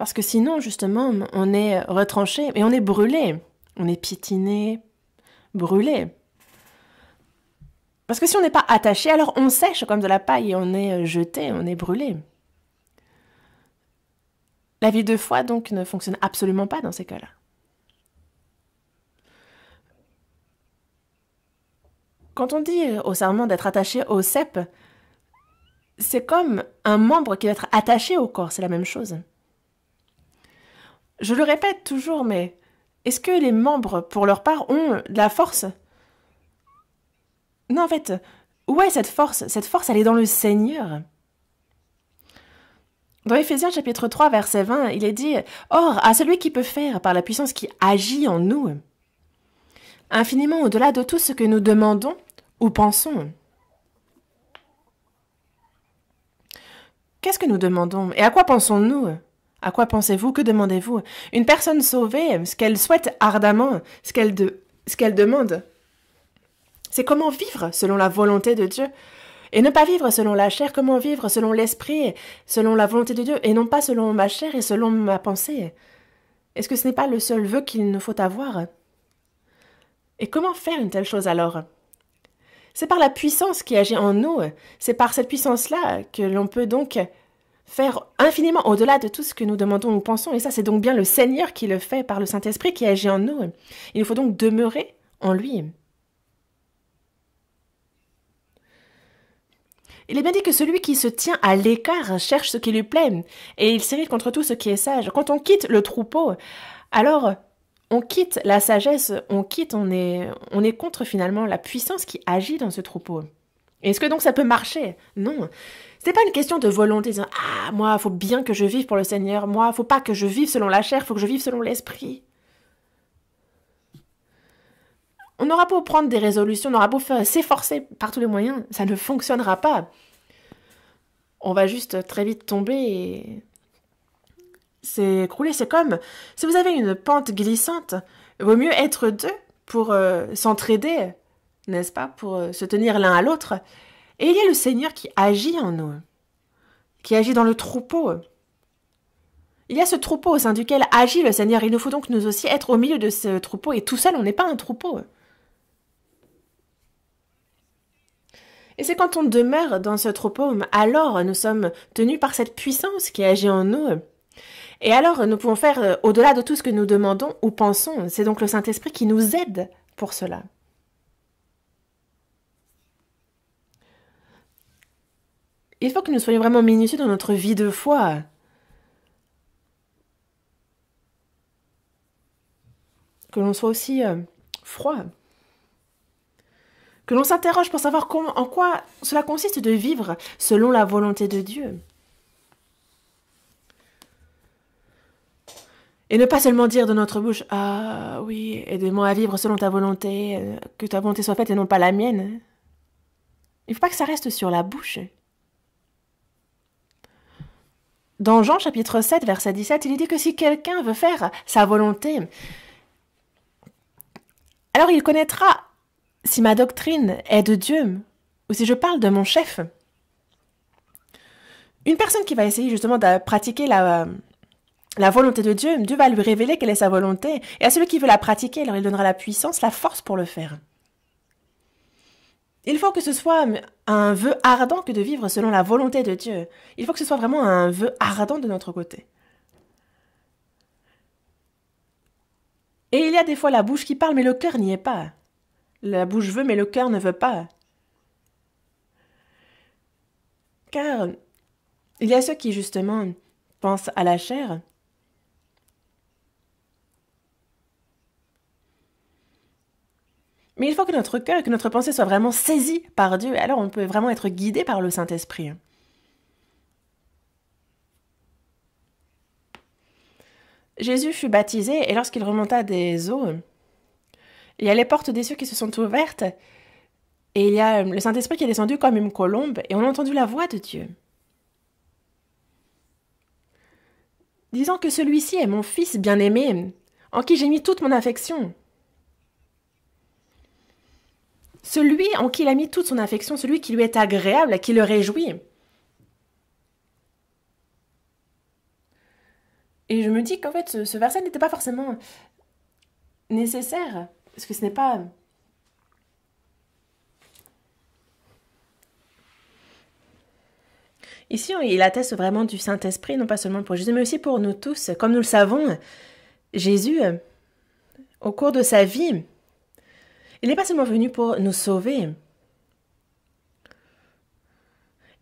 Parce que sinon, justement, on est retranché et on est brûlé. On est piétiné, brûlé. Parce que si on n'est pas attaché, alors on sèche comme de la paille et on est euh, jeté, on est brûlé. La vie de foi, donc, ne fonctionne absolument pas dans ces cas-là. Quand on dit euh, au serment d'être attaché au CEP, c'est comme un membre qui va être attaché au corps, c'est la même chose. Je le répète toujours, mais est-ce que les membres, pour leur part, ont de la force Non, en fait, où est cette force Cette force, elle est dans le Seigneur. Dans Éphésiens chapitre 3, verset 20, il est dit Or, à celui qui peut faire par la puissance qui agit en nous, infiniment au-delà de tout ce que nous demandons ou pensons. Qu'est-ce que nous demandons et à quoi pensons-nous à quoi pensez-vous Que demandez-vous Une personne sauvée, ce qu'elle souhaite ardemment, ce qu'elle ce qu'elle demande, c'est comment vivre selon la volonté de Dieu. Et ne pas vivre selon la chair, comment vivre selon l'esprit, selon la volonté de Dieu, et non pas selon ma chair et selon ma pensée. Est-ce que ce n'est pas le seul vœu qu'il nous faut avoir Et comment faire une telle chose alors C'est par la puissance qui agit en nous, c'est par cette puissance-là que l'on peut donc faire infiniment au-delà de tout ce que nous demandons ou pensons. Et ça, c'est donc bien le Seigneur qui le fait par le Saint-Esprit qui agit en nous. Il faut donc demeurer en lui. Il est bien dit que celui qui se tient à l'écart cherche ce qui lui plaît, et il s'irrite contre tout ce qui est sage. Quand on quitte le troupeau, alors on quitte la sagesse, on quitte, on est, on est contre finalement la puissance qui agit dans ce troupeau. Est-ce que donc ça peut marcher Non. C'est pas une question de volonté, ah moi faut bien que je vive pour le Seigneur, moi faut pas que je vive selon la chair, faut que je vive selon l'esprit. On aura beau prendre des résolutions, on aura beau s'efforcer par tous les moyens, ça ne fonctionnera pas. On va juste très vite tomber et s'écrouler. C'est comme si vous avez une pente glissante, vaut mieux être deux pour euh, s'entraider n'est-ce pas, pour euh, se tenir l'un à l'autre. Et il y a le Seigneur qui agit en nous, qui agit dans le troupeau. Il y a ce troupeau au sein duquel agit le Seigneur. Il nous faut donc nous aussi être au milieu de ce troupeau. Et tout seul, on n'est pas un troupeau. Et c'est quand on demeure dans ce troupeau, alors nous sommes tenus par cette puissance qui agit en nous. Et alors nous pouvons faire euh, au-delà de tout ce que nous demandons ou pensons. C'est donc le Saint-Esprit qui nous aide pour cela. il faut que nous soyons vraiment minutieux dans notre vie de foi. Que l'on soit aussi euh, froid. Que l'on s'interroge pour savoir en quoi cela consiste de vivre selon la volonté de Dieu. Et ne pas seulement dire de notre bouche Ah oui, aide-moi à vivre selon ta volonté, euh, que ta volonté soit faite et non pas la mienne. Il ne faut pas que ça reste sur la bouche. Dans Jean chapitre 7, verset 17, il dit que si quelqu'un veut faire sa volonté, alors il connaîtra si ma doctrine est de Dieu ou si je parle de mon chef. Une personne qui va essayer justement de pratiquer la, la volonté de Dieu, Dieu va lui révéler quelle est sa volonté, et à celui qui veut la pratiquer, alors il donnera la puissance, la force pour le faire. Il faut que ce soit un vœu ardent que de vivre selon la volonté de Dieu. Il faut que ce soit vraiment un vœu ardent de notre côté. Et il y a des fois la bouche qui parle, mais le cœur n'y est pas. La bouche veut, mais le cœur ne veut pas. Car il y a ceux qui, justement, pensent à la chair, Mais il faut que notre cœur que notre pensée soit vraiment saisie par Dieu, alors on peut vraiment être guidé par le Saint-Esprit. Hein. Jésus fut baptisé et lorsqu'il remonta des eaux, il y a les portes des cieux qui se sont ouvertes et il y a euh, le Saint-Esprit qui est descendu comme une colombe et on a entendu la voix de Dieu. Disant que celui-ci est mon fils bien-aimé, en qui j'ai mis toute mon affection celui en qui il a mis toute son affection, celui qui lui est agréable, qui le réjouit. Et je me dis qu'en fait, ce, verset n'était pas forcément nécessaire, parce que ce n'est pas... Ici, il atteste vraiment du Saint-Esprit, non pas seulement pour Jésus, mais aussi pour nous tous. Comme nous le savons, Jésus, euh, au cours de sa vie, il n'est pas seulement venu pour nous sauver.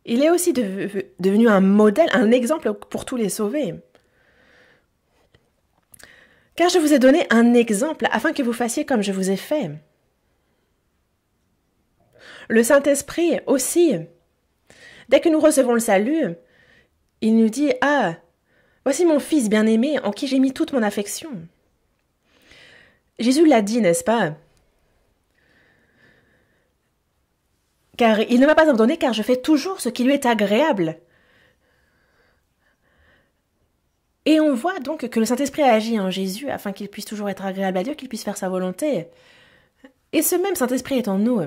Il est aussi devenu un modèle, un exemple pour tous les sauvés. Car je vous ai donné un exemple afin que vous fassiez comme je vous ai fait. Le Saint-Esprit aussi. Dès que nous recevons le salut, il nous dit Ah, voici mon Fils bien-aimé en qui j'ai mis toute mon affection. Jésus l'a dit, n'est-ce pas car il ne m'a pas abandonné, car je fais toujours ce qui lui est agréable. Et on voit donc que le Saint-Esprit a agi en Jésus afin qu'il puisse toujours être agréable à Dieu, qu'il puisse faire sa volonté. Et ce même Saint-Esprit est en nous.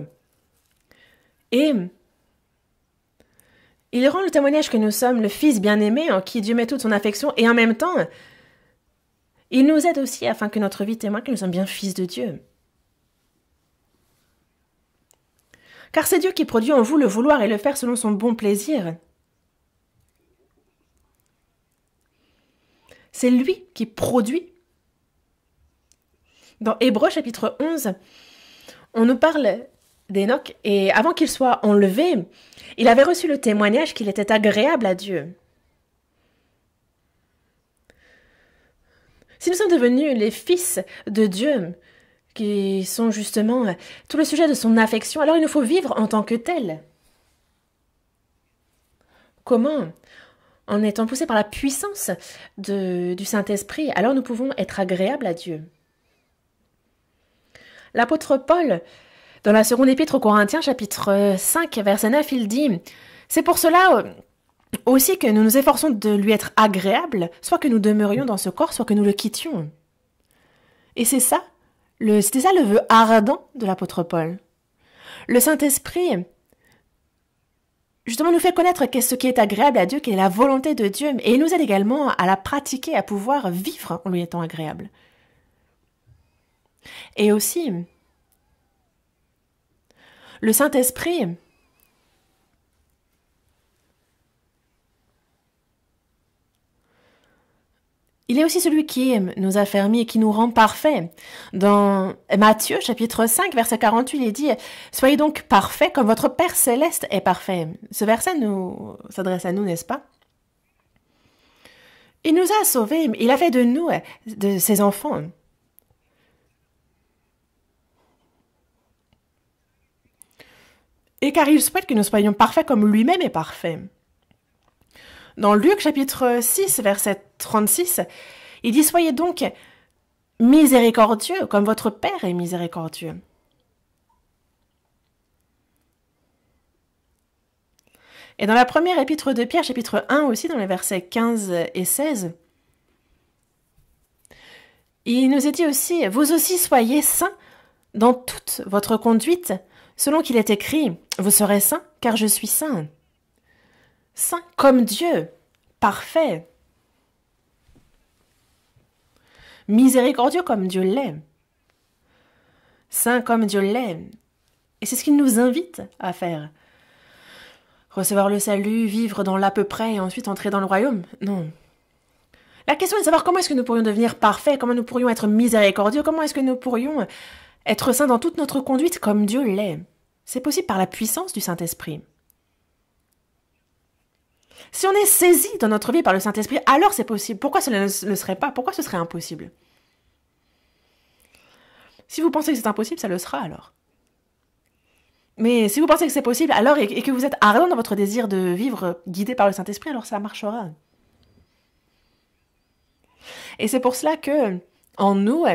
Et il rend le témoignage que nous sommes le Fils bien-aimé en qui Dieu met toute son affection et en même temps, il nous aide aussi afin que notre vie témoigne que nous sommes bien fils de Dieu. car c'est Dieu qui produit en vous le vouloir et le faire selon son bon plaisir. C'est lui qui produit. Dans Hébreu chapitre 11, on nous parle d'Enoch et avant qu'il soit enlevé, il avait reçu le témoignage qu'il était agréable à Dieu. Si nous sommes devenus les fils de Dieu, qui sont justement euh, tout le sujet de son affection. Alors il nous faut vivre en tant que tel. Comment En étant poussé par la puissance de, du Saint-Esprit, alors nous pouvons être agréables à Dieu. L'apôtre Paul, dans la seconde épître aux Corinthiens, chapitre 5, euh, verset 9, il dit C'est pour cela euh, aussi que nous nous efforçons de lui être agréables, soit que nous demeurions dans ce corps, soit que nous le quittions. Et c'est ça c'était ça le vœu ardent de l'apôtre Paul. Le Saint-Esprit, justement, nous fait connaître qu'est ce qui est agréable à Dieu, quelle est la volonté de Dieu, et il nous aide également à la pratiquer, à pouvoir vivre en lui étant agréable. Et aussi, le Saint-Esprit Il est aussi celui qui nous a fermis et qui nous rend parfaits. Dans Matthieu chapitre 5 verset 48, il dit Soyez donc parfaits comme votre Père céleste est parfait. Ce verset nous s'adresse à nous, n'est-ce pas Il nous a sauvés, il a fait de nous de ses enfants. Et car il souhaite que nous soyons parfaits comme lui-même est parfait. Dans Luc chapitre 6, verset 36, il dit Soyez donc miséricordieux comme votre Père est miséricordieux. Et dans la première épître de Pierre, chapitre 1 aussi, dans les versets 15 et 16, il nous est dit aussi, vous aussi soyez saints dans toute votre conduite, selon qu'il est écrit, vous serez saints, car je suis saint saint, comme Dieu, parfait, miséricordieux comme Dieu l'est, saint comme Dieu l'est. Et c'est ce qu'il nous invite à faire. Recevoir le salut, vivre dans l'à peu près et ensuite entrer dans le royaume Non. La question est de savoir comment est-ce que nous pourrions devenir parfaits, comment nous pourrions être miséricordieux, comment est-ce que nous pourrions être saints dans toute notre conduite comme Dieu l'est. C'est possible par la puissance du Saint-Esprit. Si on est saisi dans notre vie par le Saint-Esprit, alors c'est possible. Pourquoi cela ne serait pas Pourquoi ce serait impossible Si vous pensez que c'est impossible, ça le sera alors. Mais si vous pensez que c'est possible, alors et que vous êtes ardent dans votre désir de vivre guidé par le Saint-Esprit, alors ça marchera. Et c'est pour cela que en nous,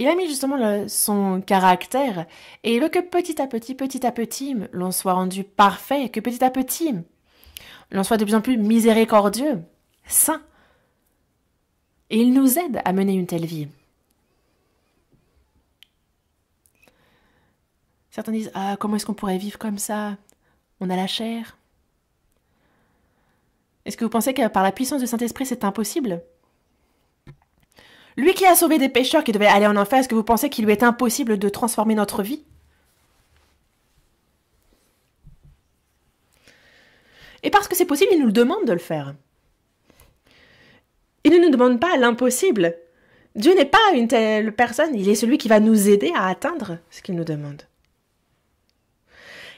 il a mis justement son caractère et il veut que petit à petit, petit à petit, l'on soit rendu parfait, que petit à petit, l'on soit de plus en plus miséricordieux, saint. Et il nous aide à mener une telle vie. Certains disent Ah, comment est-ce qu'on pourrait vivre comme ça On a la chair. Est-ce que vous pensez que par la puissance du Saint-Esprit, c'est impossible lui qui a sauvé des pêcheurs qui devaient aller en enfer, est-ce que vous pensez qu'il lui est impossible de transformer notre vie Et parce que c'est possible, il nous le demande de le faire. Il ne nous demande pas l'impossible. Dieu n'est pas une telle personne, il est celui qui va nous aider à atteindre ce qu'il nous demande.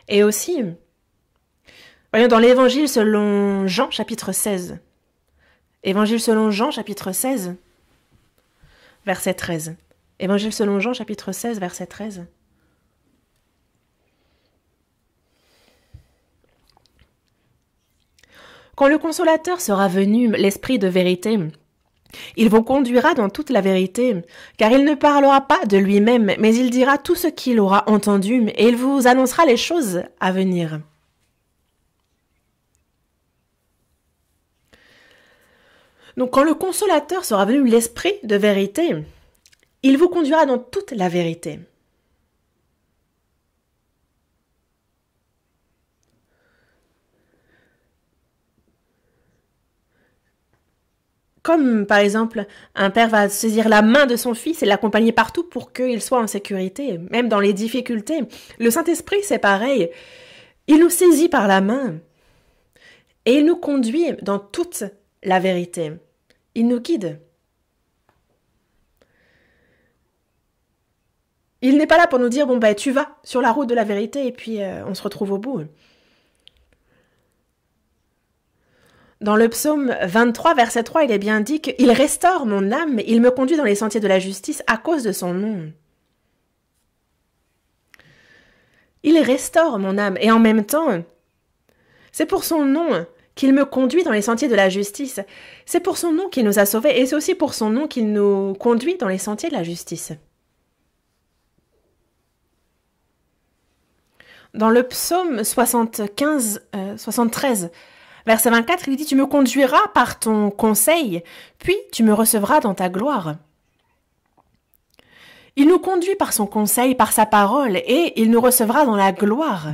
Et aussi, voyons dans l'Évangile selon Jean chapitre 16. Évangile selon Jean chapitre 16 verset 13. Évangile selon Jean, chapitre 16, verset 13. Quand le consolateur sera venu, l'Esprit de vérité, il vous conduira dans toute la vérité, car il ne parlera pas de lui-même, mais il dira tout ce qu'il aura entendu, et il vous annoncera les choses à venir. Donc quand le consolateur sera venu, l'esprit de vérité, il vous conduira dans toute la vérité. Comme par exemple, un père va saisir la main de son fils et l'accompagner partout pour qu'il soit en sécurité, même dans les difficultés. Le Saint-Esprit, c'est pareil. Il nous saisit par la main et il nous conduit dans toute la vérité. Il nous guide. Il n'est pas là pour nous dire, bon, ben, tu vas sur la route de la vérité et puis euh, on se retrouve au bout. Dans le psaume 23, verset 3, il est bien dit qu'il restaure mon âme, il me conduit dans les sentiers de la justice à cause de son nom. Il restaure mon âme et en même temps, c'est pour son nom qu'il me conduit dans les sentiers de la justice. C'est pour son nom qu'il nous a sauvés et c'est aussi pour son nom qu'il nous conduit dans les sentiers de la justice. Dans le psaume 75, 73, euh, verset 24, il dit Tu me conduiras par ton conseil, puis tu me recevras dans ta gloire. Il nous conduit par son conseil, par sa parole, et il nous recevra dans la gloire.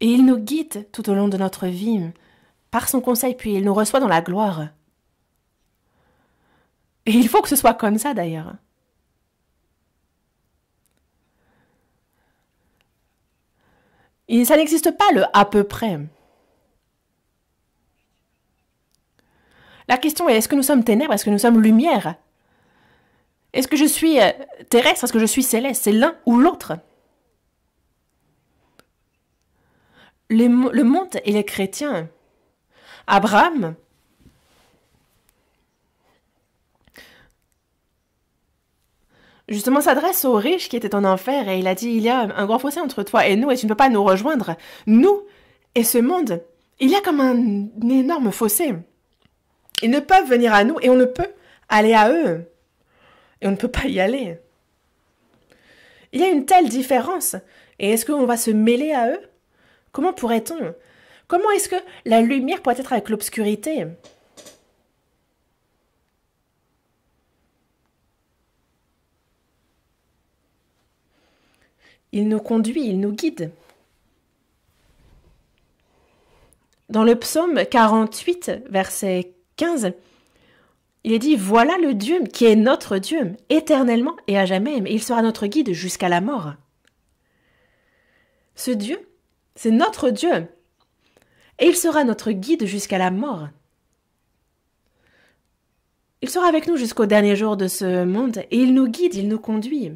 Et il nous guide tout au long de notre vie par son conseil, puis il nous reçoit dans la gloire. Et il faut que ce soit comme ça d'ailleurs. Et ça n'existe pas le à peu près. La question est, est-ce que nous sommes ténèbres, est-ce que nous sommes lumière Est-ce que je suis euh, terrestre, est-ce que je suis céleste C'est l'un ou l'autre. le monde et les chrétiens. Abraham, justement s'adresse aux riches qui étaient en enfer et il a dit, il y a un grand fossé entre toi et nous et tu ne peux pas nous rejoindre, nous et ce monde. Il y a comme un, un énorme fossé. Ils ne peuvent venir à nous et on ne peut aller à eux. Et on ne peut pas y aller. Il y a une telle différence. Et est-ce qu'on va se mêler à eux Comment pourrait-on Comment est-ce que la lumière pourrait être avec l'obscurité Il nous conduit, il nous guide. Dans le psaume 48, verset 15, il est dit, voilà le Dieu qui est notre Dieu, éternellement et à jamais, mais il sera notre guide jusqu'à la mort. Ce Dieu c'est notre Dieu. Et il sera notre guide jusqu'à la mort. Il sera avec nous jusqu'au dernier jour de ce monde et il nous guide, il nous conduit.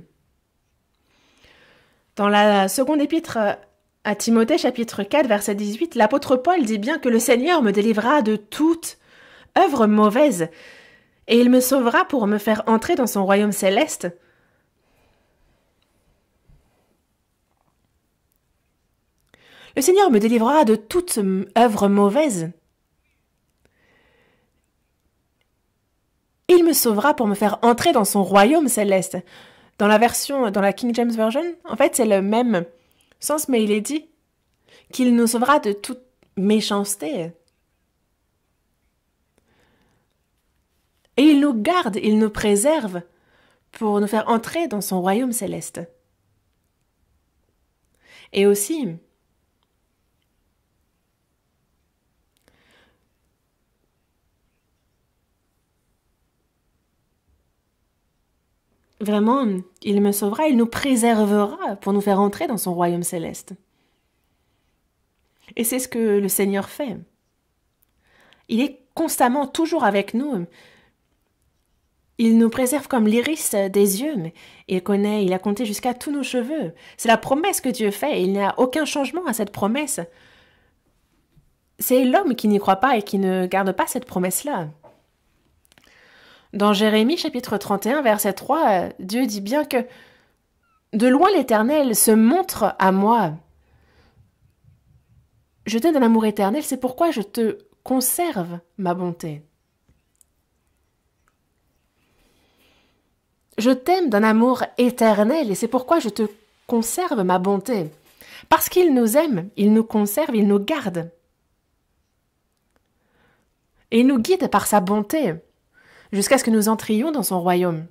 Dans la seconde épître à Timothée chapitre 4 verset 18, l'apôtre Paul dit bien que le Seigneur me délivra de toute œuvre mauvaise et il me sauvera pour me faire entrer dans son royaume céleste Le Seigneur me délivrera de toute œuvre mauvaise. Il me sauvera pour me faire entrer dans son royaume céleste. Dans la version, dans la King James Version, en fait, c'est le même sens, mais il est dit qu'il nous sauvera de toute méchanceté. Et il nous garde, il nous préserve pour nous faire entrer dans son royaume céleste. Et aussi, Vraiment, il me sauvera, il nous préservera pour nous faire entrer dans son royaume céleste. Et c'est ce que le Seigneur fait. Il est constamment toujours avec nous. Il nous préserve comme l'iris des yeux. Il connaît, il a compté jusqu'à tous nos cheveux. C'est la promesse que Dieu fait. Il n'y a aucun changement à cette promesse. C'est l'homme qui n'y croit pas et qui ne garde pas cette promesse-là. Dans Jérémie chapitre 31, verset 3, euh, Dieu dit bien que De loin l'Éternel se montre à moi. Je t'aime d'un amour éternel, c'est pourquoi je te conserve ma bonté. Je t'aime d'un amour éternel et c'est pourquoi je te conserve ma bonté. Parce qu'il nous aime, il nous conserve, il nous garde. Et il nous guide par sa bonté jusqu'à ce que nous entrions dans son royaume.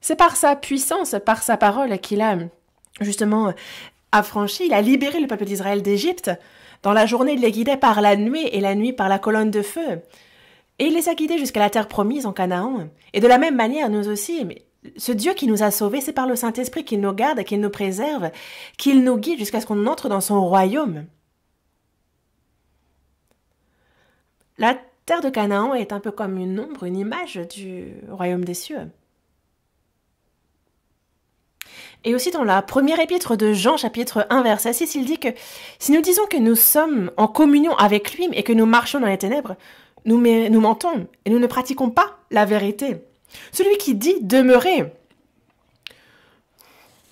C'est par sa puissance, par sa parole qu'il a justement affranchi, il a libéré le peuple d'Israël d'Égypte. Dans la journée, il les guidait par la nuit et la nuit par la colonne de feu. Et il les a guidés jusqu'à la terre promise en Canaan. Et de la même manière, nous aussi, ce Dieu qui nous a sauvés, c'est par le Saint-Esprit qu'il nous garde, qu'il nous préserve, qu'il nous guide jusqu'à ce qu'on entre dans son royaume. La terre de Canaan est un peu comme une ombre, une image du royaume des cieux. Et aussi dans la première épître de Jean, chapitre 1, verset 6, il dit que si nous disons que nous sommes en communion avec lui et que nous marchons dans les ténèbres, nous, nous mentons et nous ne pratiquons pas la vérité. Celui qui dit demeurer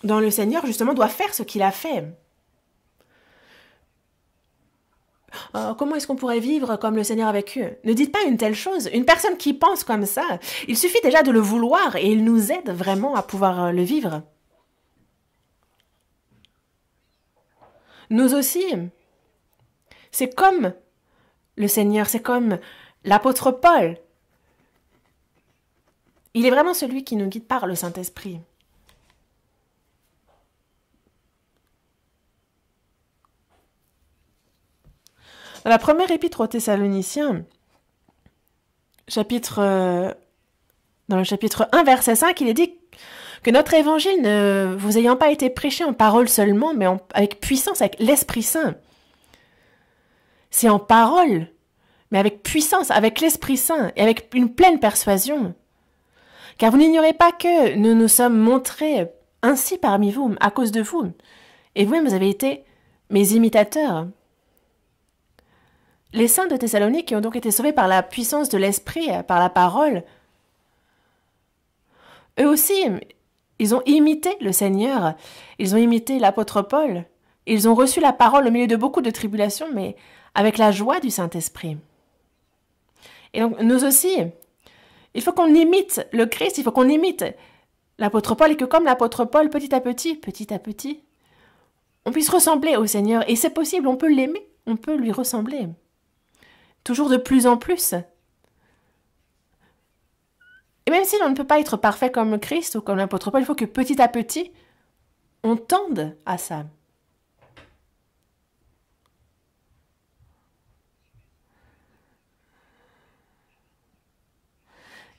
dans le Seigneur, justement, doit faire ce qu'il a fait. Euh, comment est-ce qu'on pourrait vivre comme le Seigneur avec eux Ne dites pas une telle chose. Une personne qui pense comme ça, il suffit déjà de le vouloir et il nous aide vraiment à pouvoir euh, le vivre. Nous aussi, c'est comme le Seigneur, c'est comme l'apôtre Paul. Il est vraiment celui qui nous guide par le Saint-Esprit. Dans la première épître aux Thessaloniciens, chapitre, euh, dans le chapitre 1, verset 5, il est dit que notre évangile ne vous ayant pas été prêché en parole seulement, mais avec puissance, avec l'Esprit Saint. C'est en parole, mais avec puissance, avec l'Esprit Saint et avec une pleine persuasion. Car vous n'ignorez pas que nous nous sommes montrés ainsi parmi vous, à cause de vous. Et vous-même, vous avez été mes imitateurs. Les saints de Thessalonique qui ont donc été sauvés par la puissance de l'Esprit, euh, par la parole, eux aussi, ils ont imité le Seigneur, ils ont imité l'apôtre Paul, ils ont reçu la parole au milieu de beaucoup de tribulations, mais avec la joie du Saint-Esprit. Et donc, nous aussi, il faut qu'on imite le Christ, il faut qu'on imite l'apôtre Paul et que comme l'apôtre Paul, petit à petit, petit à petit, on puisse ressembler au Seigneur. Et c'est possible, on peut l'aimer, on peut lui ressembler toujours de plus en plus. Et même si l'on ne peut pas être parfait comme Christ ou comme l'apôtre Paul, il faut que petit à petit, on tende à ça.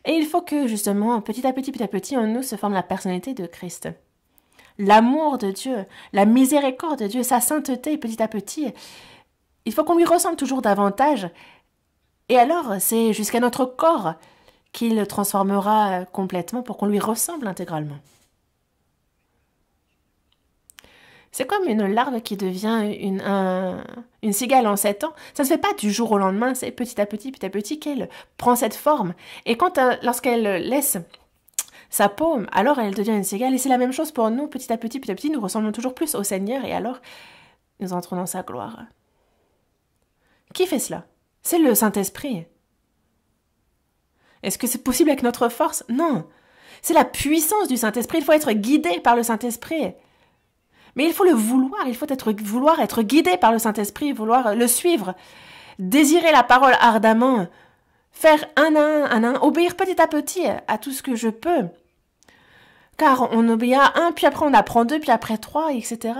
Et il faut que justement, petit à petit, petit à petit, en nous se forme la personnalité de Christ. L'amour de Dieu, la miséricorde de Dieu, sa sainteté, petit à petit. Il faut qu'on lui ressemble toujours davantage et alors, c'est jusqu'à notre corps qu'il transformera euh, complètement pour qu'on lui ressemble intégralement. C'est comme une larve qui devient une, cigale en sept ans. Ça ne se fait pas du jour au lendemain, c'est petit à petit, petit à petit qu'elle prend cette forme. Et quand, euh, lorsqu'elle laisse sa paume, alors elle devient une cigale. Et c'est la même chose pour nous, petit à petit, petit à petit, nous ressemblons toujours plus au Seigneur et alors nous entrons dans sa gloire. Qui fait cela c'est le Saint-Esprit. Est-ce que c'est possible avec notre force Non. C'est la puissance du Saint-Esprit. Il faut être guidé par le Saint-Esprit. Mais il faut le vouloir. Il faut être, vouloir être guidé par le Saint-Esprit, vouloir le suivre, désirer la parole ardemment, faire un à un, un à un, obéir petit à petit à tout ce que je peux. Car on obéit à un, puis après on apprend deux, puis après trois, etc.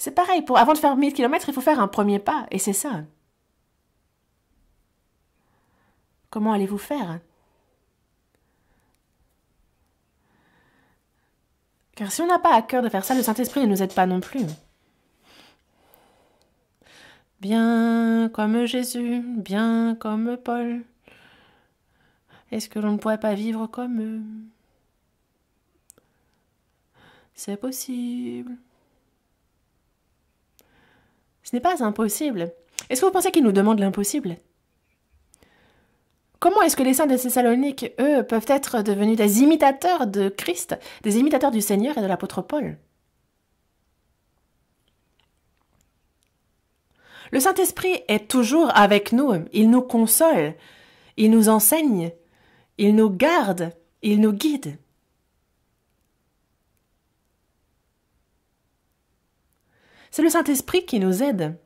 C'est pareil, pour, avant de faire 1000 km, il faut faire un premier pas, et c'est ça. Comment allez-vous faire Car si on n'a pas à cœur de faire ça, le Saint-Esprit ne nous aide pas non plus. Bien comme Jésus, bien comme Paul, est-ce que l'on ne pourrait pas vivre comme eux C'est possible. Ce n'est pas impossible. Est-ce que vous pensez qu'ils nous demandent l'impossible Comment est-ce que les saints de Thessalonique, eux, peuvent être devenus des imitateurs de Christ, des imitateurs du Seigneur et de l'apôtre Paul Le Saint-Esprit est toujours avec nous, il nous console, il nous enseigne, il nous garde, il nous guide. C'est le Saint-Esprit qui nous aide.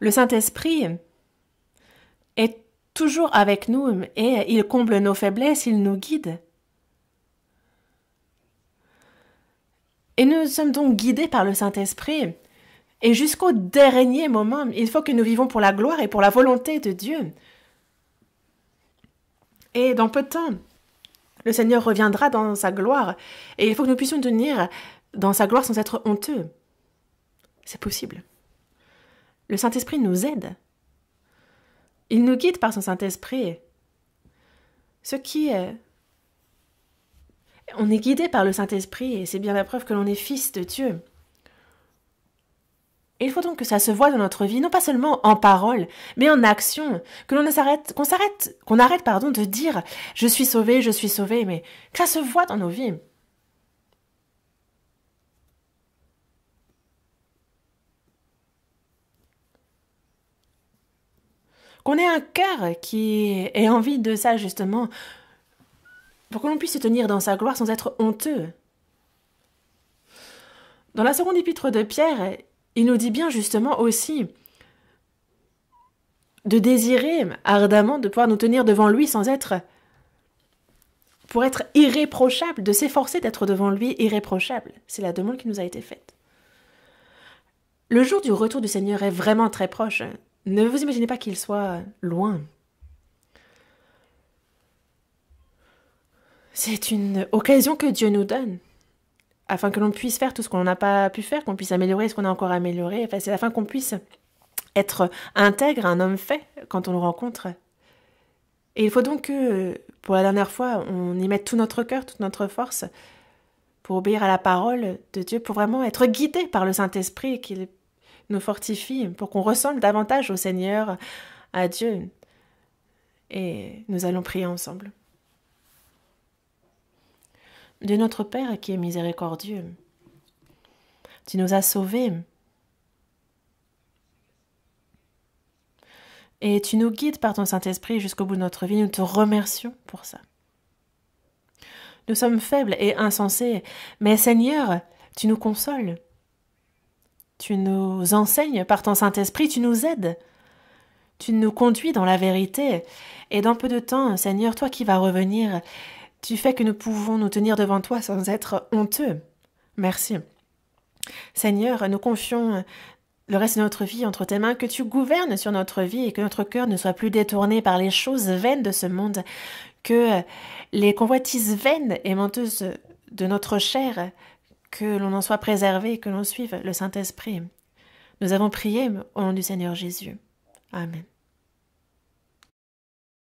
Le Saint-Esprit est toujours avec nous et il comble nos faiblesses, il nous guide. Et nous sommes donc guidés par le Saint-Esprit. Et jusqu'au dernier moment, il faut que nous vivons pour la gloire et pour la volonté de Dieu. Et dans peu de temps, le Seigneur reviendra dans sa gloire. Et il faut que nous puissions tenir dans sa gloire sans être honteux c'est possible. Le Saint-Esprit nous aide. Il nous guide par son Saint-Esprit. Ce qui est... On est guidé par le Saint-Esprit et c'est bien la preuve que l'on est fils de Dieu. il faut donc que ça se voit dans notre vie, non pas seulement en parole, mais en action, que l'on s'arrête, qu'on s'arrête, qu'on arrête, pardon, de dire je suis sauvé, je suis sauvé, mais que ça se voit dans nos vies. On est un cœur qui ait envie de ça justement, pour que l'on puisse se tenir dans sa gloire sans être honteux. Dans la seconde épître de Pierre, il nous dit bien justement aussi de désirer ardemment de pouvoir nous tenir devant lui sans être pour être irréprochable, de s'efforcer d'être devant lui irréprochable. C'est la demande qui nous a été faite. Le jour du retour du Seigneur est vraiment très proche. Ne vous imaginez pas qu'il soit loin. C'est une occasion que Dieu nous donne afin que l'on puisse faire tout ce qu'on n'a pas pu faire, qu'on puisse améliorer ce qu'on a encore amélioré. Enfin, c'est afin qu'on puisse être intègre, un homme fait, quand on le rencontre. Et il faut donc que, pour la dernière fois, on y mette tout notre cœur, toute notre force, pour obéir à la parole de Dieu, pour vraiment être guidé par le Saint-Esprit et qu'il nous fortifie pour qu'on ressemble davantage au Seigneur, à Dieu. Et nous allons prier ensemble. De notre Père qui est miséricordieux, tu nous as sauvés. Et tu nous guides par ton Saint-Esprit jusqu'au bout de notre vie. Nous te remercions pour ça. Nous sommes faibles et insensés, mais Seigneur, tu nous consoles. Tu nous enseignes par ton Saint-Esprit, tu nous aides. Tu nous conduis dans la vérité. Et dans peu de temps, Seigneur, toi qui vas revenir, tu fais que nous pouvons nous tenir devant toi sans être honteux. Merci. Seigneur, nous confions le reste de notre vie entre tes mains, que tu gouvernes sur notre vie et que notre cœur ne soit plus détourné par les choses vaines de ce monde, que les convoitises vaines et menteuses de notre chair que l'on en soit préservé, et que l'on suive le Saint-Esprit. Nous avons prié au nom du Seigneur Jésus. Amen.